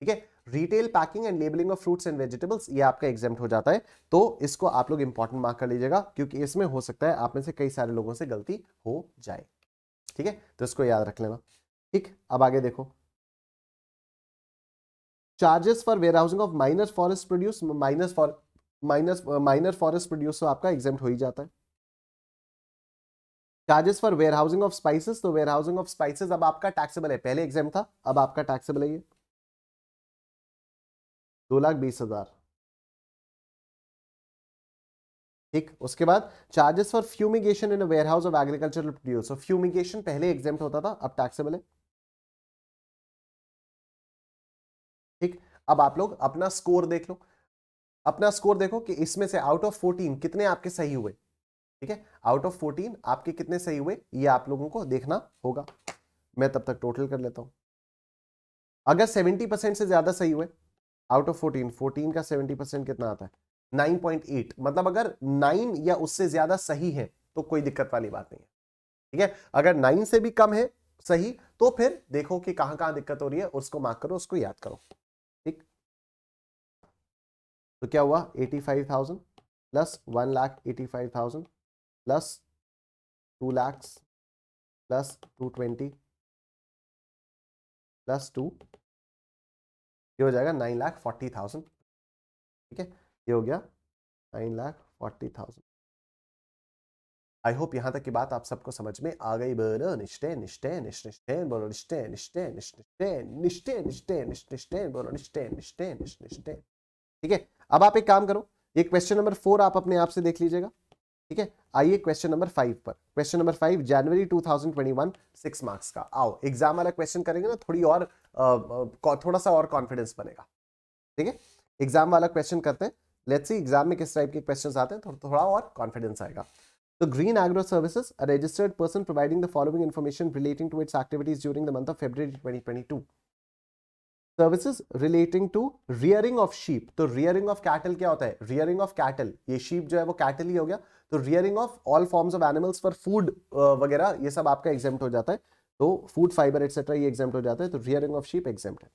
ठीक है retail packing and labelling of fruits and vegetables ये आपका एग्जाम हो जाता है तो इसको आप लोग इंपॉर्टेंट मार्क कर लीजिएगा क्योंकि इसमें हो सकता है आप में से कई सारे लोगों से गलती हो जाए ठीक है तो इसको याद रख लेना ठीक अब आगे देखो charges for warehousing of minor forest produce minus for minus minor forest produce तो आपका एग्जाम हो ही जाता है charges for warehousing of spices तो वेयर हाउसिंग ऑफ स्पाइसेस अब आपका टैक्सेबल है पहले एग्जाम था अब आपका टैक्सेबल है ये दो लाख बीस हजार ठीक उसके बाद charges for fumigation in warehouse of agricultural produce fumigation पहले एग्जाम होता था अब टैक्सेबल है अब आप लोग अपना स्कोर देख लो अपना स्कोर देखो कि इसमें से आउट ऑफ फोर्टीन कितने आपके सही हुए ठीक है आउट ऑफ फोर्टीन आपके कितने सही हुए ये आप लोगों को देखना होगा मैं तब तक टोटल कर लेता हूं अगर सेवेंटी परसेंट से ज्यादा सही हुए आउट ऑफ फोर्टीन फोर्टीन का सेवेंटी परसेंट कितना आता है नाइन पॉइंट एट मतलब अगर नाइन या उससे ज्यादा सही है तो कोई दिक्कत वाली बात नहीं है ठीक है अगर नाइन से भी कम है सही तो फिर देखो कि कहां कहां दिक्कत हो रही है उसको मार्क करो उसको याद करो तो क्या हुआ eighty five thousand plus one lakh eighty five thousand plus two lakhs plus two twenty plus two ये हो जाएगा नाइन लाख फोर्टी थाउजेंड ठीक है ये हो गया nine lakh forty thousand I hope यहाँ तक की बात आप सबको समझ में आ गई बोलो निश्चय निश्चय निश्चिश्चैन बोलो निश्चय निश्चय निश्चिश्चैन निश्चय निश्चय निश्चिश्चैन बोलो निश्चय निश्चय निश्चिश्चैन ठीक है अब आप एक काम करो ये क्वेश्चन नंबर फोर आप अपने आप से देख लीजिएगा ठीक है आइए क्वेश्चन नंबर फाइव पर question number five January 2021 six marks का आओ एग्जाम वाला क्वेश्चन करेंगे ना थोड़ी और आ, आ, थोड़ा सा और कॉन्फिडेंस बनेगा ठीक है एग्जाम वाला क्वेश्चन करते हैं लेट्स सी एग्जाम में किस टाइप के क्वेश्चन आते हैं थोड़ा थोड़ा और कॉन्फिडेंस आएगा तो Green Agro Services registered person providing the following information relating to its activities during the month of February 2022 services relating to rearing of sheep तो रियरिंग ऑफ कैटल क्या होता है रियरिंग ऑफ कैटल ये sheep जो है वो cattle ही हो गया तो rearing of all forms of animals for food वगैरह ये सब आपका एग्जाम हो जाता है तो फूड फाइबर एक्सेट्रा ये एग्जाम हो जाता है तो रियरिंग ऑफ शीप एग्जाम है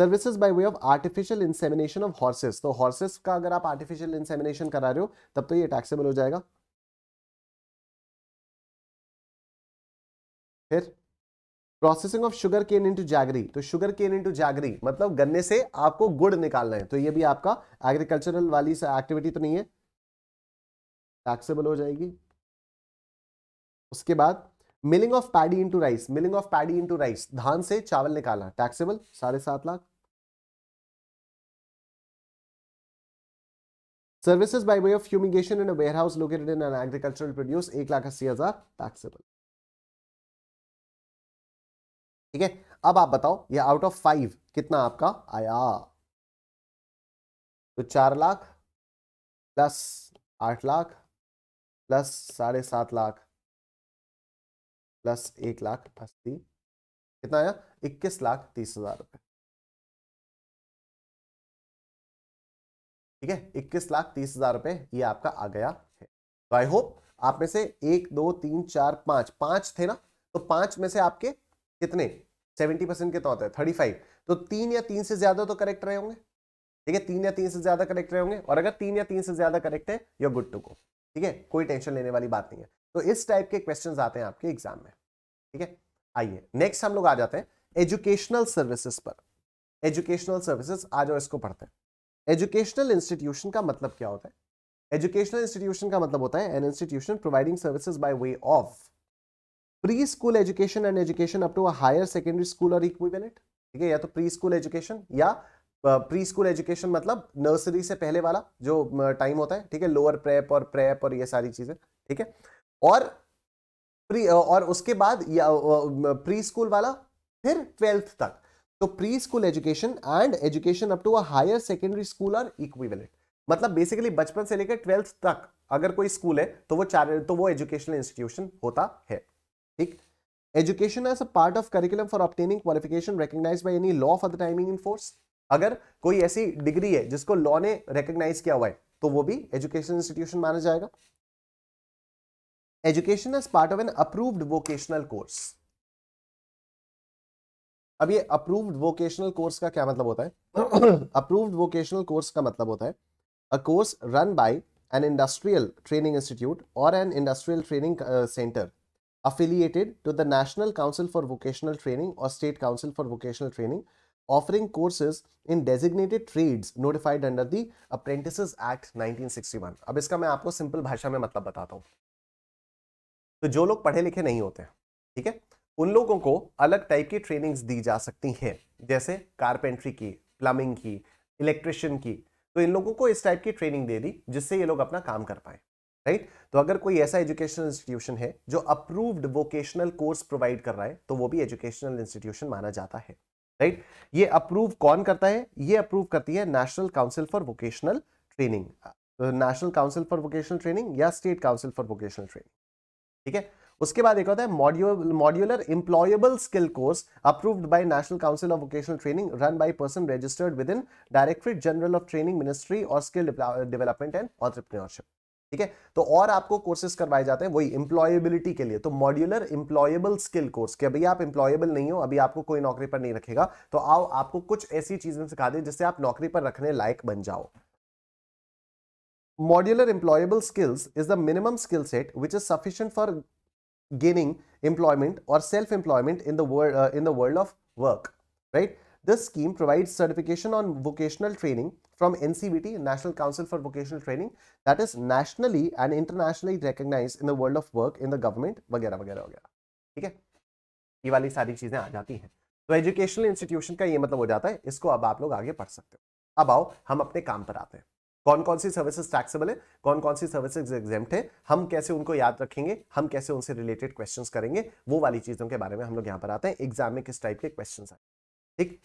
services by way of artificial insemination of horses तो हॉर्सेस का अगर आप आर्टिफिशियल इंसेमिनेशन करा रहे हो तब तो ये टैक्सेबल हो जाएगा फिर processing of sugarcane into jaggery तो शुगर केन इंटू जैगरी मतलब गन्ने से आपको गुड़ निकालना है तो ये भी आपका एग्रीकल्चरल वाली एक्टिविटी तो नहीं है टैक्सेबल हो जाएगी उसके बाद milling of paddy into rice milling of paddy into rice धान से चावल निकालना टैक्सेबल साढ़े सात lakh services by way of fumigation in warehouse located in an agricultural produce 1 lakh हजार टैक्सेबल ठीक है अब आप बताओ ये आउट ऑफ फाइव कितना आपका आया तो चार लाख प्लस आठ लाख प्लस साढ़े सात लाख प्लस एक लाख अस्सी कितना आया इक्कीस लाख तीस हजार रुपये ठीक है इक्कीस लाख तीस हजार रुपए ये आपका आ गया है तो आई होप आप में से एक दो तीन चार पांच पांच थे ना तो पांच में से आपके कितने सेवेंटी परसेंट कितना होता है थर्टी फाइव तो तीन या तीन से ज्यादा तो करेक्ट रहे होंगे ठीक है तीन या तीन से ज्यादा करेक्ट रहे होंगे और अगर तीन या तीन से ज्यादा करेक्ट है यो गुड टू को ठीक है कोई टेंशन लेने वाली बात नहीं है तो इस टाइप के क्वेश्चन आते हैं आपके एग्जाम में ठीक है आइए नेक्स्ट हम लोग आ जाते हैं एजुकेशनल सर्विसेस पर एजुकेशनल सर्विसेस आ जाओ इसको पढ़ते हैं एजुकेशनल इंस्टीट्यूशन का मतलब क्या होता है एजुकेशनल इंस्टीट्यूशन का मतलब होता है an institution providing services by way of preschool education and education up to a higher secondary school और इक्विवेलेंट ठीक है या तो प्री स्कूल एजुकेशन या प्री स्कूल एजुकेशन मतलब नर्सरी से पहले वाला जो टाइम होता है ठीक है लोअर प्रेप और प्रेप और ये सारी चीज़ें ठीक है और प्री और उसके बाद या प्री स्कूल वाला फिर ट्वेल्थ तक तो preschool education and education up to a higher secondary school और इक्विवेलेंट मतलब बेसिकली बचपन से लेकर ट्वेल्थ तक अगर कोई स्कूल है तो वो चार तो वो एजुकेशनल इंस्टीट्यूशन होता है ठीक education as a part of curriculum for obtaining qualification recognise by any law for the timing in force अगर कोई ऐसी डिग्री है जिसको लॉ ने रिकग्नाइज किया हुआ है तो वो भी एजुकेशन इंस्टीट्यूशन माना जाएगा education as part of an approved vocational course अब ये अप्रूव्ड वोकेशनल कोर्स का क्या मतलब होता है अप्रूव्ड वोकेशनल कोर्स का मतलब होता है a course run by an industrial training institute और an industrial training centre affiliated to the National Council for Vocational Training or State Council for Vocational Training, offering courses in designated trades notified under the Apprentices Act 1961. अब इसका मैं आपको simple भाषा में मतलब बताता हूँ तो जो लोग पढ़े लिखे नहीं होते ठीक है उन लोगों को अलग टाइप की ट्रेनिंग्स दी जा सकती हैं जैसे कारपेंट्री की प्लम्बिंग की इलेक्ट्रिशियन की तो इन लोगों को इस टाइप की ट्रेनिंग दे दी जिससे ये लोग अपना काम कर पाए राइट तो अगर कोई ऐसा एजुकेशनल इंस्टीट्यूशन है जो अप्रूव्ड वोकेशनल कोर्स प्रोवाइड कर रहा है तो वो भी एजुकेशनल इंस्टीट्यूशन माना जाता है राइट right? ये अप्रूव कौन करता है ये अप्रूव करती है national council for vocational training national council for vocational training या state council for vocational training ठीक है उसके बाद एक होता है module modular employable skill course approved by national council of vocational training run by person registered within directorate general of training ministry और skill development and entrepreneurship ठीक है तो और आपको कोर्सेज करवाए जाते हैं वही इंप्लॉयबिलिटी के लिए तो मॉड्यूलर इंप्लॉयबल स्किल कोर्स कि अभी आप इंप्लॉयबल नहीं हो अभी आपको कोई नौकरी पर नहीं रखेगा तो आओ आपको कुछ ऐसी चीजें सिखा दें जिससे आप नौकरी पर रखने लायक बन जाओ modular employable skills is the minimum skill set which is sufficient for gaining employment और self employment in the world in the world of work right This scheme provides certification on vocational training from the national council for vocational training that is nationally and internationally recognized in the world of work in the government, वगैरह वगैरह वगैरह ठीक है ये वाली सारी चीज़ें आ जाती हैं तो एजुकेशनल इंस्टीट्यूशन का ये मतलब हो जाता है इसको अब आप लोग आगे पढ़ सकते हो अब आओ हम अपने काम पर आते हैं कौन कौन सी सर्विसेज टैक्सेबल है कौन कौन सी सर्विसेज एग्जेम्प्ट है हम कैसे उनको याद रखेंगे हम कैसे उनसे रिलेटेड क्वेश्चंस करेंगे वो वाली चीज़ों के बारे में हम लोग यहाँ पर आते हैं एग्जाम में किस टाइप के क्वेश्चंस आए ठीक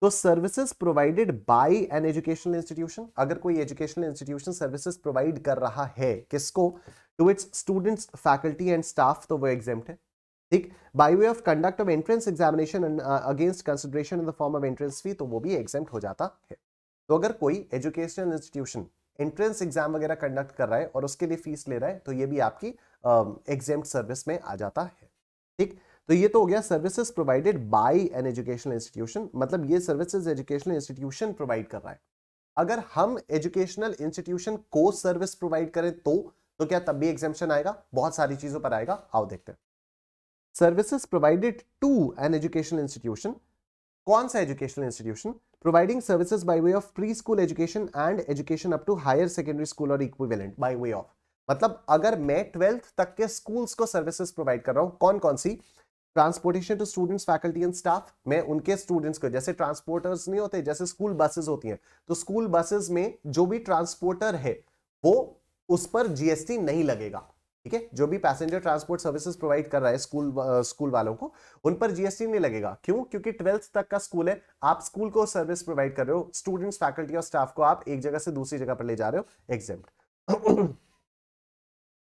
तो services provided by an educational institution अगर कोई एजुकेशनल इंस्टीट्यूशन सर्विसेज प्रोवाइड कर रहा है किसको to its students faculty and staff तो वो एग्जाम है ठीक by way of conduct of entrance examination against consideration in the form of entrance fee तो वो भी एग्जाम हो जाता है तो अगर कोई एजुकेशनल इंस्टीट्यूशन एंट्रेंस एग्जाम वगैरह कंडक्ट कर रहा है और उसके लिए फीस ले रहा है तो ये भी आपकी एग्जाम uh, सर्विस में आ जाता है ठीक तो ये तो हो गया services provided by an educational institution मतलब ये सर्विसेज एजुकेशनल इंस्टीट्यूशन प्रोवाइड कर रहा है अगर हम एजुकेशनल इंस्टीट्यूशन को सर्विस प्रोवाइड करें तो तो क्या तब भी एग्जामेशन आएगा बहुत सारी चीजों पर आएगा आओ देखते हैं services provided to an educational institution कौन सा educational institution providing services by way of preschool education and education up to higher secondary school और इक्विवेलेंट बाय वे ऑफ मतलब अगर मैं ट्वेल्थ तक के स्कूल्स को सर्विसेज प्रोवाइड कर रहा हूं कौन कौन सी transportation to students faculty and staff मैं उनके स्टूडेंट्स को जैसे ट्रांसपोर्टर्स नहीं होते जैसे स्कूल बसेस होती हैं तो स्कूल बसेस में जो भी ट्रांसपोर्टर है वो उस पर जीएसटी नहीं लगेगा ठीक है जो भी पैसेंजर ट्रांसपोर्ट सर्विसेज प्रोवाइड कर रहा है स्कूल स्कूल uh, वालों को उन पर जीएसटी नहीं लगेगा क्यों क्योंकि ट्वेल्थ तक का स्कूल है आप स्कूल को सर्विस प्रोवाइड कर रहे हो स्टूडेंट्स फैकल्टी और स्टाफ को आप एक जगह से दूसरी जगह पर ले जा रहे हो exempt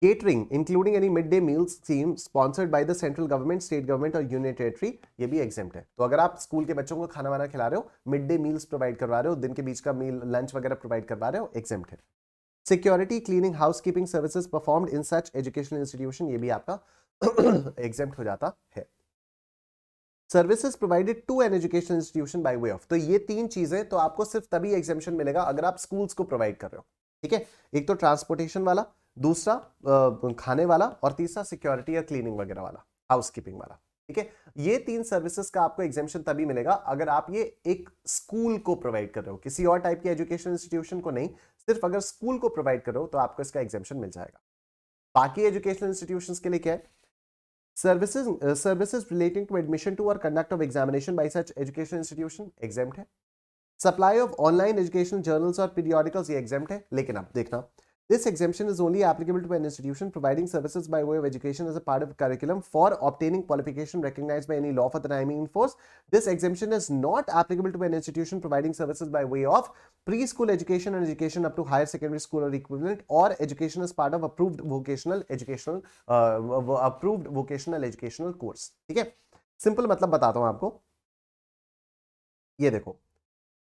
catering including any midday meal scheme sponsored by the central government state government और यूनियन टेरेटरी ये भी एग्जाम है तो अगर आप स्कूल के बच्चों को खाना वाना खिला रहे हो मिड डे मील्स प्रोवाइड करवा रहे हो दिन के बीच का मील लंच वगैरह प्रोवाइड करवा रहे हो एग्जाम है security cleaning housekeeping services performed in such educational institution ये भी आपका एग्जाम हो जाता है services provided to an education institution by way of तो ये तीन चीजें तो आपको सिर्फ तभी एग्जामेशन मिलेगा अगर आप स्कूल्स को प्रोवाइड कर रहे हो ठीक है एक तो ट्रांसपोर्टेशन वाला दूसरा खाने वाला और तीसरा सिक्योरिटी या क्लीनिंग वगैरह वाला हाउसकीपिंग वाला ठीक है ये तीन सर्विसेज का आपको एग्जामेशन तभी मिलेगा अगर आप ये एक स्कूल को प्रोवाइड कर रहे हो किसी और टाइप के एजुकेशन इंस्टीट्यूशन को नहीं सिर्फ अगर स्कूल को प्रोवाइड कर रहे हो तो आपको इसका एग्जामेशन मिल जाएगा बाकी एजुकेशनल इंस्टीट्यूशन के लिए क्या है services services relating to admission to और conduct of examination by such education institution exempt है supply of online education journals और पीरियोडिकल्स ये एग्जाम है लेकिन आप देखना This exemption is only applicable to an institution providing services by way of education as a part of curriculum for obtaining qualification recognized by any law for the time in force. This exemption is not applicable to an institution providing services by way of preschool education and education up to higher secondary school or equivalent or education as part of approved vocational educational uh, approved vocational educational course. ठीक है simple मतलब बताता हूं आपको ये देखो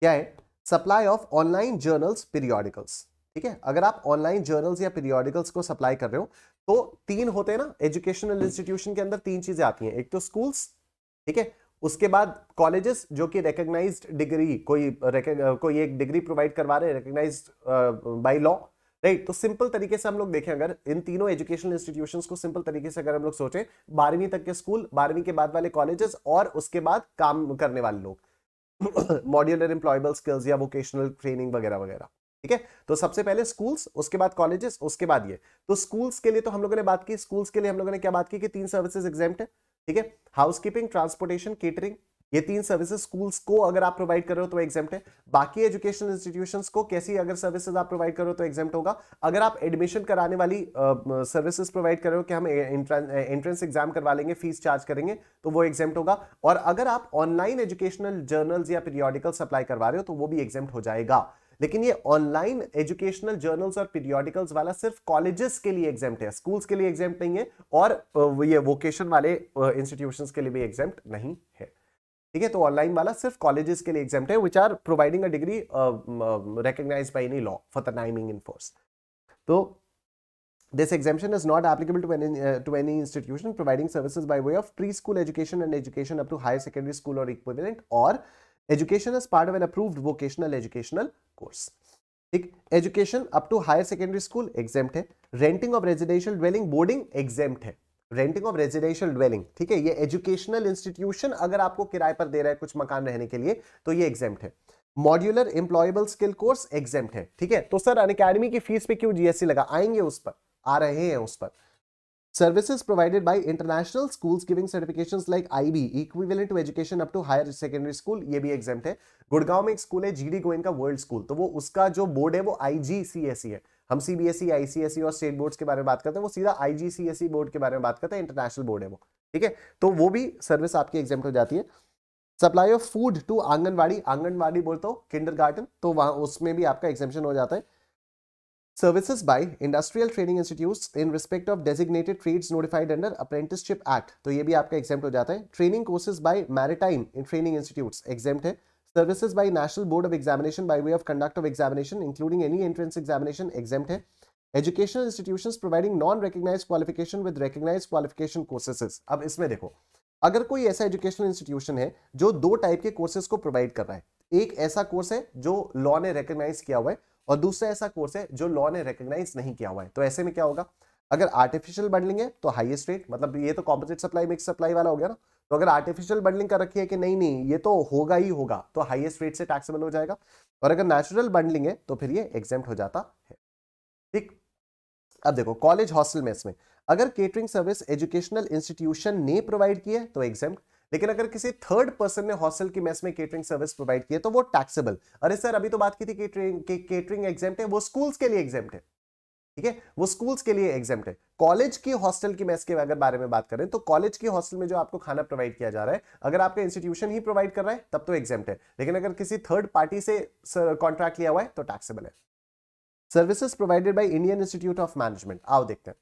क्या है supply of online journals periodicals ठीक है अगर आप ऑनलाइन जर्नल्स या पीरियोडिकल्स को सप्लाई कर रहे हो तो तीन होते हैं ना एजुकेशनल इंस्टीट्यूशन के अंदर तीन चीजें आती हैं एक तो स्कूल्स ठीक है उसके बाद कॉलेजेस जो कि रिकग्नाइज डिग्री कोई कोई एक डिग्री प्रोवाइड करवा रहे हैं रिकग्नाइज बाई लॉ राइट तो सिंपल तरीके से हम लोग देखें अगर इन तीनों एजुकेशनल इंस्टीट्यूशंस को सिंपल तरीके से अगर हम लोग सोचें बारहवीं तक के स्कूल बारहवीं के बाद वाले कॉलेजेस और उसके बाद काम करने वाले लोग मॉड्यूलर एम्प्लॉयबल स्किल्स या वोकेशनल ट्रेनिंग वगैरह वगैरह ठीक है तो सबसे पहले स्कूल्स उसके बाद कॉलेजेस उसके बाद ये तो स्कूल्स के लिए तो हम लोगों ने बात की स्कूल्स के लिए हम लोगों ने क्या बात की कि तीन सर्विसेज एग्जाम्ट है ठीक है हाउस कीपिंग ट्रांसपोर्टेशन केटरिंग ये तीन सर्विसेज स्कूल्स को अगर आप प्रोवाइड कर रहे हो तो एग्जाम है बाकी एजुकेशन इंस्टीट्यूशंस को कैसी अगर सर्विसेज आप प्रोवाइड कर रहे हो तो एग्जाम होगा अगर आप एडमिशन कराने वाली सर्विसेज प्रोवाइड कर रहे हो कि हम एंट्रेंस एग्जाम करवा लेंगे फीस चार्ज करेंगे तो वो एग्जाम होगा और अगर आप ऑनलाइन एजुकेशनल जर्नल्स या पीरियोडिकल सप्लाई करवा रहे हो तो वो भी एग्जाम हो जाएगा लेकिन ये ऑनलाइन एजुकेशनल जर्नल्स और पीरियोडिकल्स वाला सिर्फ कॉलेजेस के लिए एग्जाम है स्कूल्स के लिए एग्जाम नहीं है और ये वोकेशन वाले इंस्टीट्यूशन के लिए भी एग्जाम नहीं है ठीक है तो ऑनलाइन वाला सिर्फ कॉलेजेस के लिए एग्जाम है which are providing a degree recognise by any law for the timing in force तो This exemption is not applicable to any uh, to any institution providing services by way of preschool education and education up to higher secondary school or equivalent, or education as part of an approved vocational educational course ठीक education up to higher secondary school exempt है renting of residential dwelling boarding exempt है renting of residential dwelling ठीक है ये educational institution अगर आपको किराए पर दे रहा है कुछ मकान रहने के लिए तो ये एग्जाम है modular employable skill course exempt है ठीक है तो सर अन की फीस पे क्यों जीएससी लगा आएंगे उस पर आ रहे हैं उस पर Services provided by international schools giving certifications like IB, equivalent to education up to higher secondary school, ये भी exempt है गुड़गांव में एक स्कूल है G D Goenka World School तो वो उसका जो बोर्ड है वो आई जी सी एस आईजीसीएसई है हम सीबीएसई आईसीएसई e, e और स्टेट बोर्ड के बारे में बात करते हैं वो सीधा आई जी सी एस ई बोर्ड के बारे में बात करते हैं इंटरनेशनल बोर्ड है वो ठीक है तो वो भी सर्विस आपकी एग्जाम हो जाती है supply of food to anganwadi anganwadi बोलते हो किंडर गार्डन तो वहाँ उसमें भी आपका एग्जामेशन हो जाता है services by industrial training institutes in respect of designated trades notified under apprenticeship act to ye bhi aapka exempt ho jata hai training courses by maritime in training institutes exempt hai services by national board of examination by way of conduct of examination including any entrance examination exempt hai educational institutions providing non recognized qualification with recognized qualification courses ab isme dekho अगर कोई ऐसा educational institution है जो दो type के courses को provide कर रहा है एक ऐसा कोर्स है जो लॉ ने रिकग्नाइज किया हुआ है और दूसरा ऐसा कोर्स है जो लॉ ने रिकोगनाइज नहीं किया हुआ है तो ऐसे में क्या होगा अगर आर्टिफिशियल बंडलिंग है तो हाईएस्ट रेट मतलब ये तो कॉम्पोजिट सप्लाई मिक्स सप्लाई वाला हो गया ना तो अगर आर्टिफिशियल बंडलिंग कर रखी है कि नहीं नहीं ये तो होगा ही होगा तो हाईएस्ट रेट से टैक्सेबल हो जाएगा और अगर नेचुरल बंडलिंग है तो फिर ये एग्जाम हो जाता है ठीक अब देखो कॉलेज हॉस्टल में इसमें अगर केटरिंग सर्विस एजुकेशनल इंस्टीट्यूशन ने प्रोवाइड किया है तो एग्जाम लेकिन अगर किसी थर्ड पर्सन ने हॉस्टल की मेस में केटरिंग सर्विस प्रोवाइड की है तो वो टैक्सेबल अरे सर अभी तो बात की थी केटरिंग के, केटरिंग एग्जाम है वो स्कूल्स के लिए एग्जाम है ठीक है वो स्कूल्स के लिए एग्जाम है कॉलेज की हॉस्टल की मेस के अगर बारे में बात करें तो कॉलेज की हॉस्टल में जो आपको खाना प्रोवाइड किया जा रहा है अगर आपका इंस्टीट्यूशन ही प्रोवाइड कर रहा है तब तो एग्जाम है लेकिन अगर किसी थर्ड पार्टी से कॉन्ट्रैक्ट लिया हुआ है तो टैक्सेबल है services provided by Indian Institute of Management आओ देखते हैं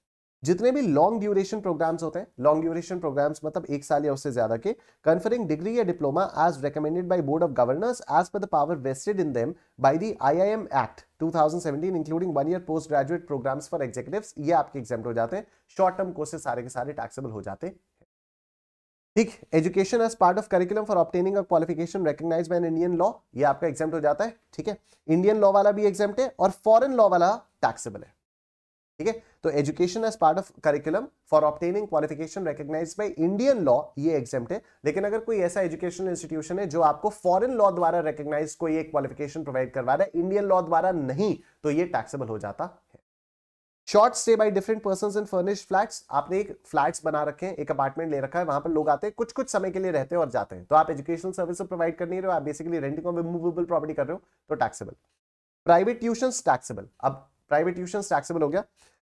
जितने भी लॉन्ग ड्यूरेशन प्रोग्राम्स होते हैं लॉन्ग ड्यूरेशन प्रोग्राम्स मतलब एक साल या उससे ज्यादा के कन्फरिंग डिग्री या diploma as recommended by board of governors as per the power vested in them I I M act 2017 including one year post graduate programmes for executives ये आपके एग्जाम हो जाते हैं शॉर्ट टर्म कोर्सेस सारे के सारे taxable हो जाते हैं ठीक education as part of curriculum for obtaining qualification recognise by Indian law ये आपका एग्जाम हो जाता है ठीक है इंडियन लॉ वाला भी एग्जाम है और फॉरन लॉ वाला टैक्सेबल है ठीक है तो education as part of curriculum for obtaining qualification recognise by Indian law ये एग्जाम है लेकिन अगर कोई ऐसा एजुकेशन इंस्टीट्यूशन है जो आपको फॉरेन लॉ द्वारा रिकग्नाइज कोई एक क्वालिफिकेशन प्रोवाइड करवा रहा है इंडियन लॉ द्वारा नहीं तो ये टैक्सेबल हो जाता है short stay by different person in furnish flats आपने एक फ्लैट्स बना रखे हैं एक अपार्टमेंट ले रखा है वहां पर लोग आते हैं कुछ कुछ समय के लिए रहते हैं और जाते हैं तो आप एजुकेशन सर्विस प्रोवाइड कर नहीं रहे हो आप बेसिकली रेंटिंग और मूवेबल प्रॉपर्टी कर रहे हो तो टैक्सेबल प्राइवेट ट्यूशन टैक्सेबल अब प्राइवेट ट्यूशन टैक्सेबल हो गया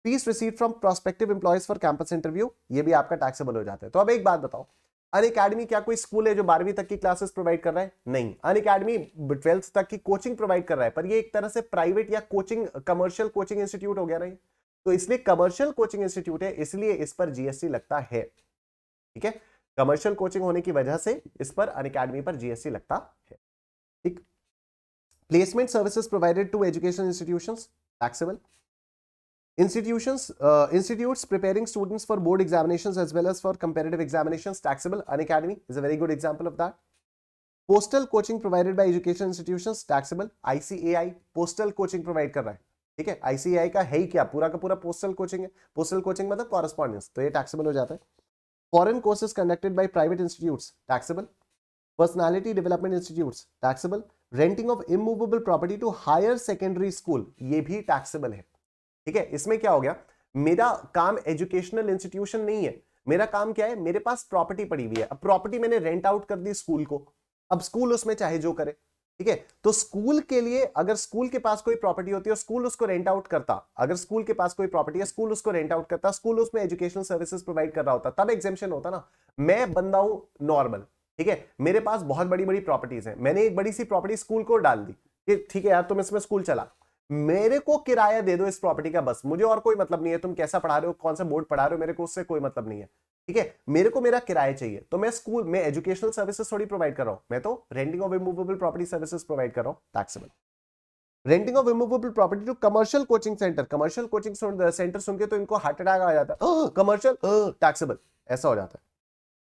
fees receive from prospective employees for campus interview ये भी आपका टैक्सेबल हो जाता है तो अब एक बात बताओ अन अकेडमी क्या कोई स्कूल है जो बारहवीं तक की क्लासेस प्रोवाइड कर रहा है नहीं अन अकेडमी ट्वेल्थ तक की कोचिंग प्रोवाइड कर रहा है पर ये एक तरह से प्राइवेट या कोचिंग कमर्शियल कोचिंग इंस्टीट्यूट हो गया नहीं तो इसलिए कमर्शियल कोचिंग इंस्टीट्यूट है इसलिए इस पर जीएसटी लगता है ठीक है कमर्शियल कोचिंग होने की वजह से इस पर अन अकेडमी पर जीएसटी लगता है ठीक placement services provided to education institution taxable. Institutions, uh, institutes preparing students for board examinations as well as for competitive examinations, taxable. An academy is a very good example of that. Postal coaching provided by education institutions, taxable. ICAI, postal coaching provide कर रहा है ठीक है ICI का है ही क्या पूरा का पूरा पोस्टल कोचिंग है पोस्टल कोचिंग मतलब कॉरेस्पॉन्डेंस तो ये टैक्सेबल हो जाता है foreign courses conducted by private institute taxable personality development institute taxable renting of immovable property to higher secondary school ये भी टैक्सेबल है ठीक है इसमें क्या हो गया मेरा काम एजुकेशनल इंस्टीट्यूशन नहीं है मेरा काम क्या है मेरे पास प्रॉपर्टी पड़ी हुई है अब प्रॉपर्टी मैंने रेंट आउट कर दी स्कूल को अब स्कूल उसमें चाहे जो करे ठीक है तो स्कूल के लिए अगर स्कूल के पास कोई प्रॉपर्टी होती है स्कूल उसको रेंट आउट करता अगर स्कूल के पास कोई प्रॉपर्टी है स्कूल उसको रेंट आउट करता स्कूल उसमें एजुकेशनल सर्विसेज प्रोवाइड कर रहा होता तब एग्जेम्पन होता ना मैं बंदा हूं नॉर्मल ठीक है मेरे पास बहुत बड़ी बड़ी प्रॉपर्टीज हैं मैंने एक बड़ी सी प्रॉपर्टी स्कूल को डाल दी कि ठीक है यार तुम इसमें स्कूल चला मेरे को किराया दे दो इस प्रॉपर्टी का बस मुझे और कोई मतलब नहीं है तुम कैसा पढ़ा रहे हो कौन सा बोर्ड पढ़ा रहे हो मेरे को उससे कोई मतलब नहीं है ठीक है मेरे को मेरा किराया चाहिए तो मैं स्कूल में एजुकेशनल सर्विसेज थोड़ी प्रोवाइड कर रहा हूं मैं तो renting of removable property services provide कर रहा हूँ taxable renting of removable property to commercial coaching centre commercial coaching centre सुन के तो इनको हार्ट अटैक आ जाता है कमर्शियल टैक्सेबल ऐसा हो जाता है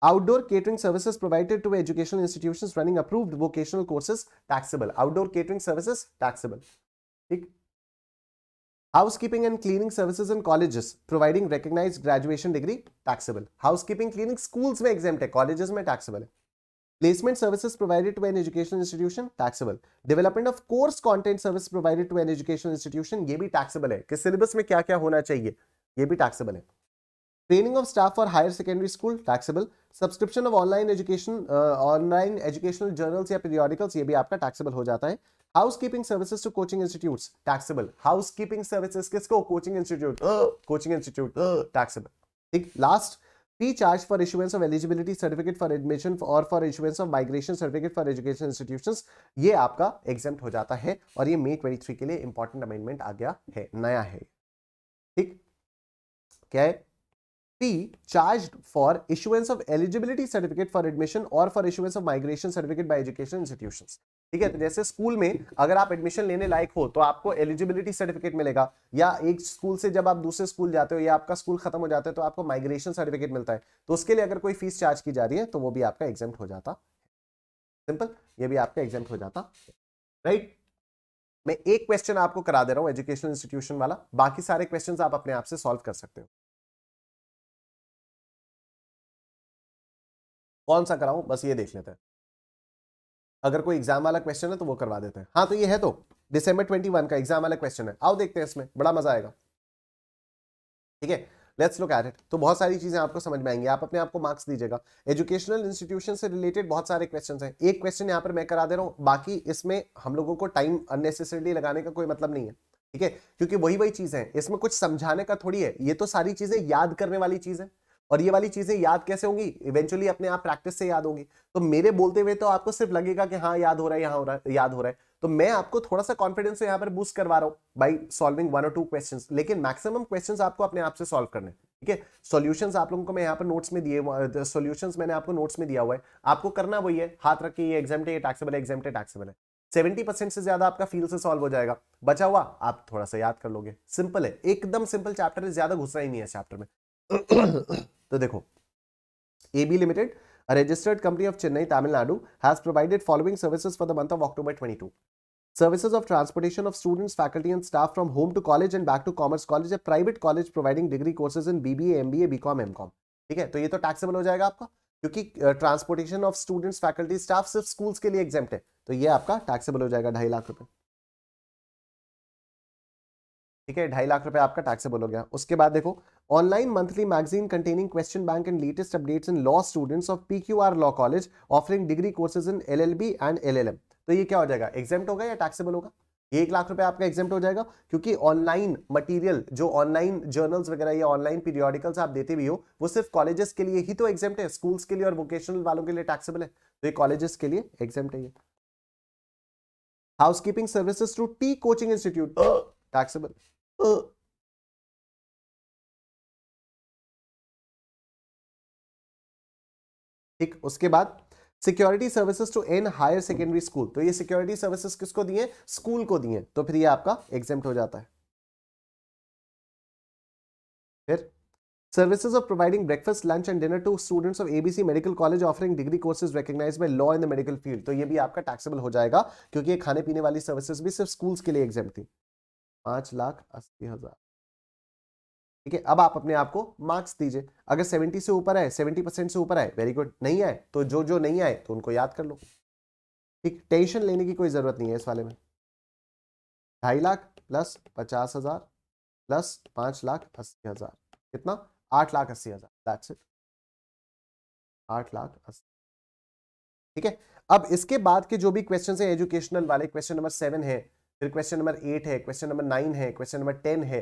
outdoor catering services provided to educational institutions running approved vocational courses taxable outdoor catering services taxable ठीक housekeeping and cleaning services in colleges providing recognized graduation degree taxable housekeeping cleaning schools में exempt है colleges में taxable है placement services provided to an educational institution taxable development of course content service provided to an educational institution ये भी taxable है कि syllabus में क्या क्या होना चाहिए ये भी taxable है training of staff for higher secondary school taxable subscription of online education online educational journals या पीरियोडिकल्स ये भी आपका टैक्सेबल हो जाता है housekeeping services to coaching institute taxable housekeeping services किसको coaching institute coaching institute taxable ठीक last fee charge for issuance of eligibility certificate for admission और for issuance of migration certificate for education institution ये आपका exempt हो जाता है और ये मे ट्वेंटी के लिए इंपॉर्टेंट अमेंडमेंट आ गया है नया है ठीक क्या है fee charged for issuance of eligibility certificate for admission or for issuance of migration certificate by education institutions ठीक है तो जैसे स्कूल में अगर आप एडमिशन लेने लायक हो तो आपको एलिजिबिलिटी सर्टिफिकेट मिलेगा या एक स्कूल से जब आप दूसरे स्कूल जाते हो या आपका स्कूल खत्म हो जाता है तो आपको माइग्रेशन सर्टिफिकेट मिलता है तो उसके लिए अगर कोई फीस चार्ज की जा रही है तो वो भी आपका एग्जाम हो जाता सिंपल ये भी आपका एग्जाम हो जाता राइट मैं एक क्वेश्चन आपको करा दे रहा हूँ एजुकेशन इंस्टीट्यूशन वाला बाकी सारे क्वेश्चन आप अपने आप से सॉल्व कर सकते हो कौन सा कराऊं बस ये देख लेते हैं अगर कोई एग्जाम वाला क्वेश्चन है तो वो करवा देते हैं हाँ तो ये है तो दिसंबर ट्वेंटी वन का एग्जाम वाला क्वेश्चन है आओ देखते हैं इसमें बड़ा मजा आएगा ठीक है लेट्स लुक एट इट तो बहुत सारी चीजें आपको समझ में आएंगी आप अपने आप को मार्क्स दीजिएगा एजुकेशनल इंस्टीट्यूशन से रिलेटेड बहुत सारे क्वेश्चन हैं एक क्वेश्चन यहाँ पर मैं करा दे रहा हूँ बाकी इसमें हम लोगों को टाइम अननेसेसरली लगाने का कोई मतलब नहीं है ठीक है क्योंकि वही वही चीज है इसमें कुछ समझाने का थोड़ी है ये तो सारी चीजें याद करने वाली चीज है और ये वाली चीजें याद कैसे होंगी इवेंचुअली अपने आप प्रैक्टिस से याद होंगी तो मेरे बोलते हुए तो आपको सिर्फ लगेगा कि हाँ याद हो रहा है यहाँ हो रहा है याद हो रहा है तो मैं आपको थोड़ा सा कॉन्फिडेंस यहाँ पर बूस्ट करवा रहा हूँ बाई सॉल्विंग वन और टू क्वेश्चन लेकिन मैक्सिमम क्वेश्चन आपको अपने आप से सॉल्व करने ठीक है सोल्यूशन आप लोगों को मैं यहाँ पर नोट्स में दिए सोल्यूशन मैंने आपको नोट्स में दिया हुआ है आपको करना वही है हाथ रख के ये एग्जाम्ट ये टैक्सेबल है एग्जाम टैक्सेबल है सेवेंटी परसेंट से ज्यादा आपका फील से सॉल्व हो जाएगा बचा हुआ आप थोड़ा सा याद कर लोगे सिंपल है एकदम सिंपल चैप्टर है ज्यादा घुसना ही नहीं है चैप्टर में तो देखो A B limited A registered company of Chennai, Tamil Nadu has provided following services for the month of October 22. Services of transportation of students, faculty and staff from home to college and back to commerce college, a private college providing degree courses in BBA, MBA, BCom, MCom. ठीक है तो ये तो taxable हो जाएगा आपका क्योंकि transportation of students faculty staff सिर्फ स्कूल्स के लिए एग्जाम है तो ये आपका टैक्सेबल हो जाएगा ढाई लाख रुपए ठीक है ढाई लाख रुपए आपका टैक्सेबल हो गया उसके बाद देखो online monthly magazine containing question bank and latest updates in law students of P Q R law college offering degree courses in L L B and L L M तो ये क्या हो जाएगा एग्जेप्ट होगा या टैक्सेबल होगा ये एक लाख रुपए आपका एग्जेप्ट हो जाएगा क्योंकि ऑनलाइन मटेरियल जो ऑनलाइन जर्नल्स वगैरह या ऑनलाइन पीरियोडिकल्स आप देते भी हो वो सिर्फ कॉलेजेस के लिए ही तो एग्जेप्ट है स्कूल्स के लिए और वोकेशनल वालों के लिए टैक्सेबल है तो ये कॉलेजेस के लिए एग्जेप्ट है ये housekeeping services through T coaching institute taxable ठीक उसके बाद security services to an higher secondary school तो ये सिक्योरिटी सर्विसेज किसको दिए स्कूल को दिए तो फिर ये आपका एग्जाम हो जाता है फिर services of providing breakfast lunch and dinner to students of ABC medical college offering degree courses recognise by law in the medical field तो ये भी आपका टैक्सेबल हो जाएगा क्योंकि ये खाने पीने वाली सर्विसेज भी सिर्फ स्कूल्स के लिए एग्जाम थी पांच लाख अस्सी हजार ठीक है अब आप अपने आप को मार्क्स दीजिए अगर सेवेंटी से ऊपर आए सेवेंटी परसेंट से ऊपर आए वेरी गुड नहीं आए तो जो जो नहीं आए तो उनको याद कर लो ठीक टेंशन लेने की कोई जरूरत नहीं है इस वाले में ढाई लाख प्लस पचास हजार प्लस पांच लाख अस्सी हजार कितना आठ लाख अस्सी हजार आठ लाख अस्सी ठीक है अब इसके बाद के जो भी क्वेश्चन है एजुकेशनल वाले क्वेश्चन नंबर सेवन है फिर क्वेश्चन नंबर एट है क्वेश्चन नंबर नाइन है क्वेश्चन नंबर टेन है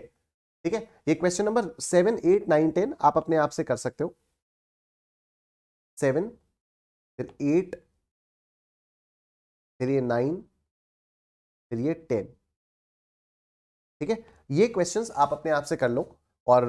ठीक है ये question number seven eight nine ten आप अपने आप से कर सकते हो सेवन फिर एट फिर ये नाइन फिर ये टेन ठीक है ये क्वेश्चंस आप अपने आप से कर लो और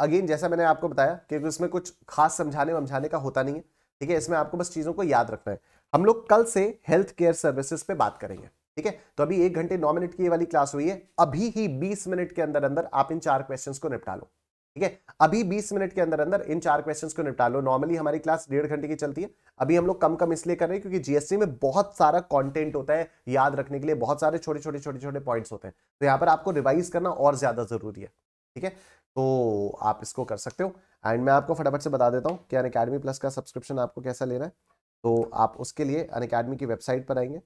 अगेन जैसा मैंने आपको बताया कि इसमें कुछ खास समझाने वमझाने का होता नहीं है ठीक है इसमें आपको बस चीज़ों को याद रखना है हम लोग कल से हेल्थ केयर सर्विसेज पे बात करेंगे ठीक है तो अभी एक घंटे नौ मिनट की ये वाली क्लास हुई है अभी ही बीस मिनट के अंदर अंदर आप इन चार क्वेश्चन को निपटा लो ठीक है अभी बीस मिनट के अंदर अंदर इन चार क्वेश्चन को निपटा लो नॉर्मली हमारी क्लास डेढ़ घंटे की चलती है अभी हम लोग कम कम इसलिए कर रहे हैं क्योंकि जीएसटी में बहुत सारा कॉन्टेंट होता है याद रखने के लिए बहुत सारे छोटे छोटे छोटे छोटे पॉइंट होते हैं तो यहाँ पर आपको रिवाइज करना और ज्यादा जरूरी है ठीक है तो आप इसको कर सकते हो एंड मैं आपको फटाफट से बता देता हूँ कि अन अकेडमी प्लस का सब्सक्रिप्शन आपको कैसा लेना है तो आप उसके लिए अन अकेडमी की वेबसाइट पर आएंगे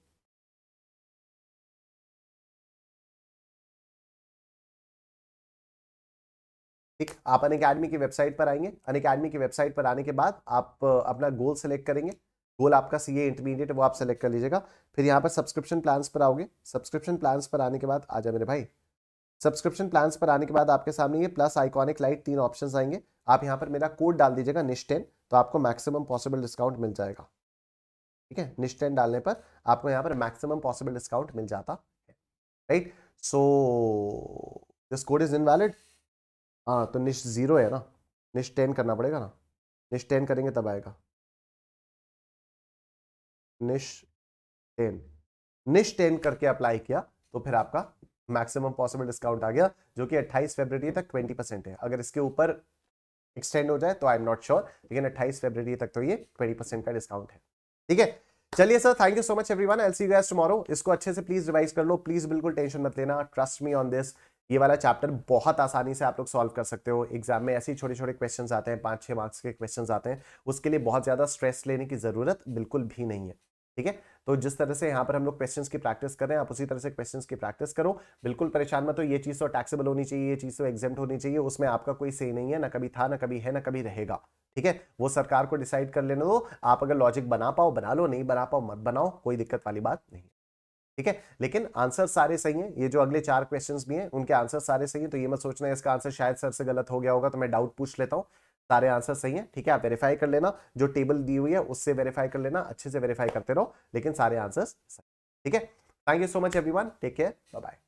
ठीक आप अन अकेडमी की वेबसाइट पर आएंगे अन अकेडमी की वेबसाइट पर आने के बाद आप अपना गोल सेलेक्ट करेंगे गोल आपका सी ए इंटरमीडिएट वो आप सेलेक्ट कर लीजिएगा फिर यहाँ पर सब्सक्रिप्शन प्लान्स पर आओगे सब्सक्रिप्शन प्लान्स पर आने के बाद आ जाए मेरे भाई सब्सक्रिप्शन प्लान्स पर आने के बाद आपके सामने ये प्लस आइकॉनिक लाइट तीन ऑप्शन आएंगे आप यहाँ पर मेरा कोड डाल दीजिएगा निश्टेन तो आपको मैक्सिमम पॉसिबल डिस्काउंट मिल जाएगा ठीक है निश्टेन डालने पर आपको यहाँ पर मैक्सिमम पॉसिबल डिस्काउंट मिल जाता है right so this code is invalid हाँ तो निश ज़ीरो है ना निश टेन करना पड़ेगा ना निश टेन करेंगे तब आएगा निश टेन निश टेन करके अप्लाई किया तो फिर आपका मैक्सिमम पॉसिबल डिस्काउंट आ गया जो कि 28 फरवरी तक 20 परसेंट है अगर इसके ऊपर एक्सटेंड हो जाए तो आई एम नॉट श्योर लेकिन 28 फरवरी तक तो ये 20 परसेंट का डिस्काउंट है ठीक है चलिए sir thank you so much everyone एल सी गैस टुमारो इसको अच्छे से प्लीज रिवाइज कर लो प्लीज बिल्कुल टेंशन मत लेना ट्रस्ट मी ऑन दिस ये वाला चैप्टर बहुत आसानी से आप लोग सॉल्व कर सकते हो एग्जाम में ऐसे ही छोटे छोटे क्वेश्चन आते हैं पाँच छः मार्क्स के क्वेश्चन आते हैं उसके लिए बहुत ज़्यादा स्ट्रेस लेने की ज़रूरत बिल्कुल भी नहीं है ठीक है तो जिस तरह से यहाँ पर हम लोग क्वेश्चन की प्रैक्टिस कर रहे हैं आप उसी तरह से क्वेश्चन की प्रैक्टिस करो बिल्कुल परेशान मत हो ये चीज़ तो टैक्सेबल होनी चाहिए ये चीज़ तो एग्जेंट होनी चाहिए उसमें आपका कोई सही नहीं है ना कभी था ना कभी है ना कभी रहेगा ठीक है वो सरकार को डिसाइड कर लेने दो आप अगर लॉजिक बना पाओ बना लो नहीं बना पाओ मत बनाओ कोई दिक्कत वाली बात नहीं ठीक है लेकिन आंसर सारे सही हैं ये जो अगले चार क्वेश्चंस भी हैं उनके आंसर सारे सही हैं तो ये मत सोचना इसका आंसर शायद सर से गलत हो गया होगा तो मैं डाउट पूछ लेता हूँ सारे आंसर सही हैं ठीक है आप वेरीफाई कर लेना जो टेबल दी हुई है उससे वेरीफाई कर लेना अच्छे से वेरीफाई करते रहो लेकिन सारे आंसर सही ठीक है thank you so much every take care bye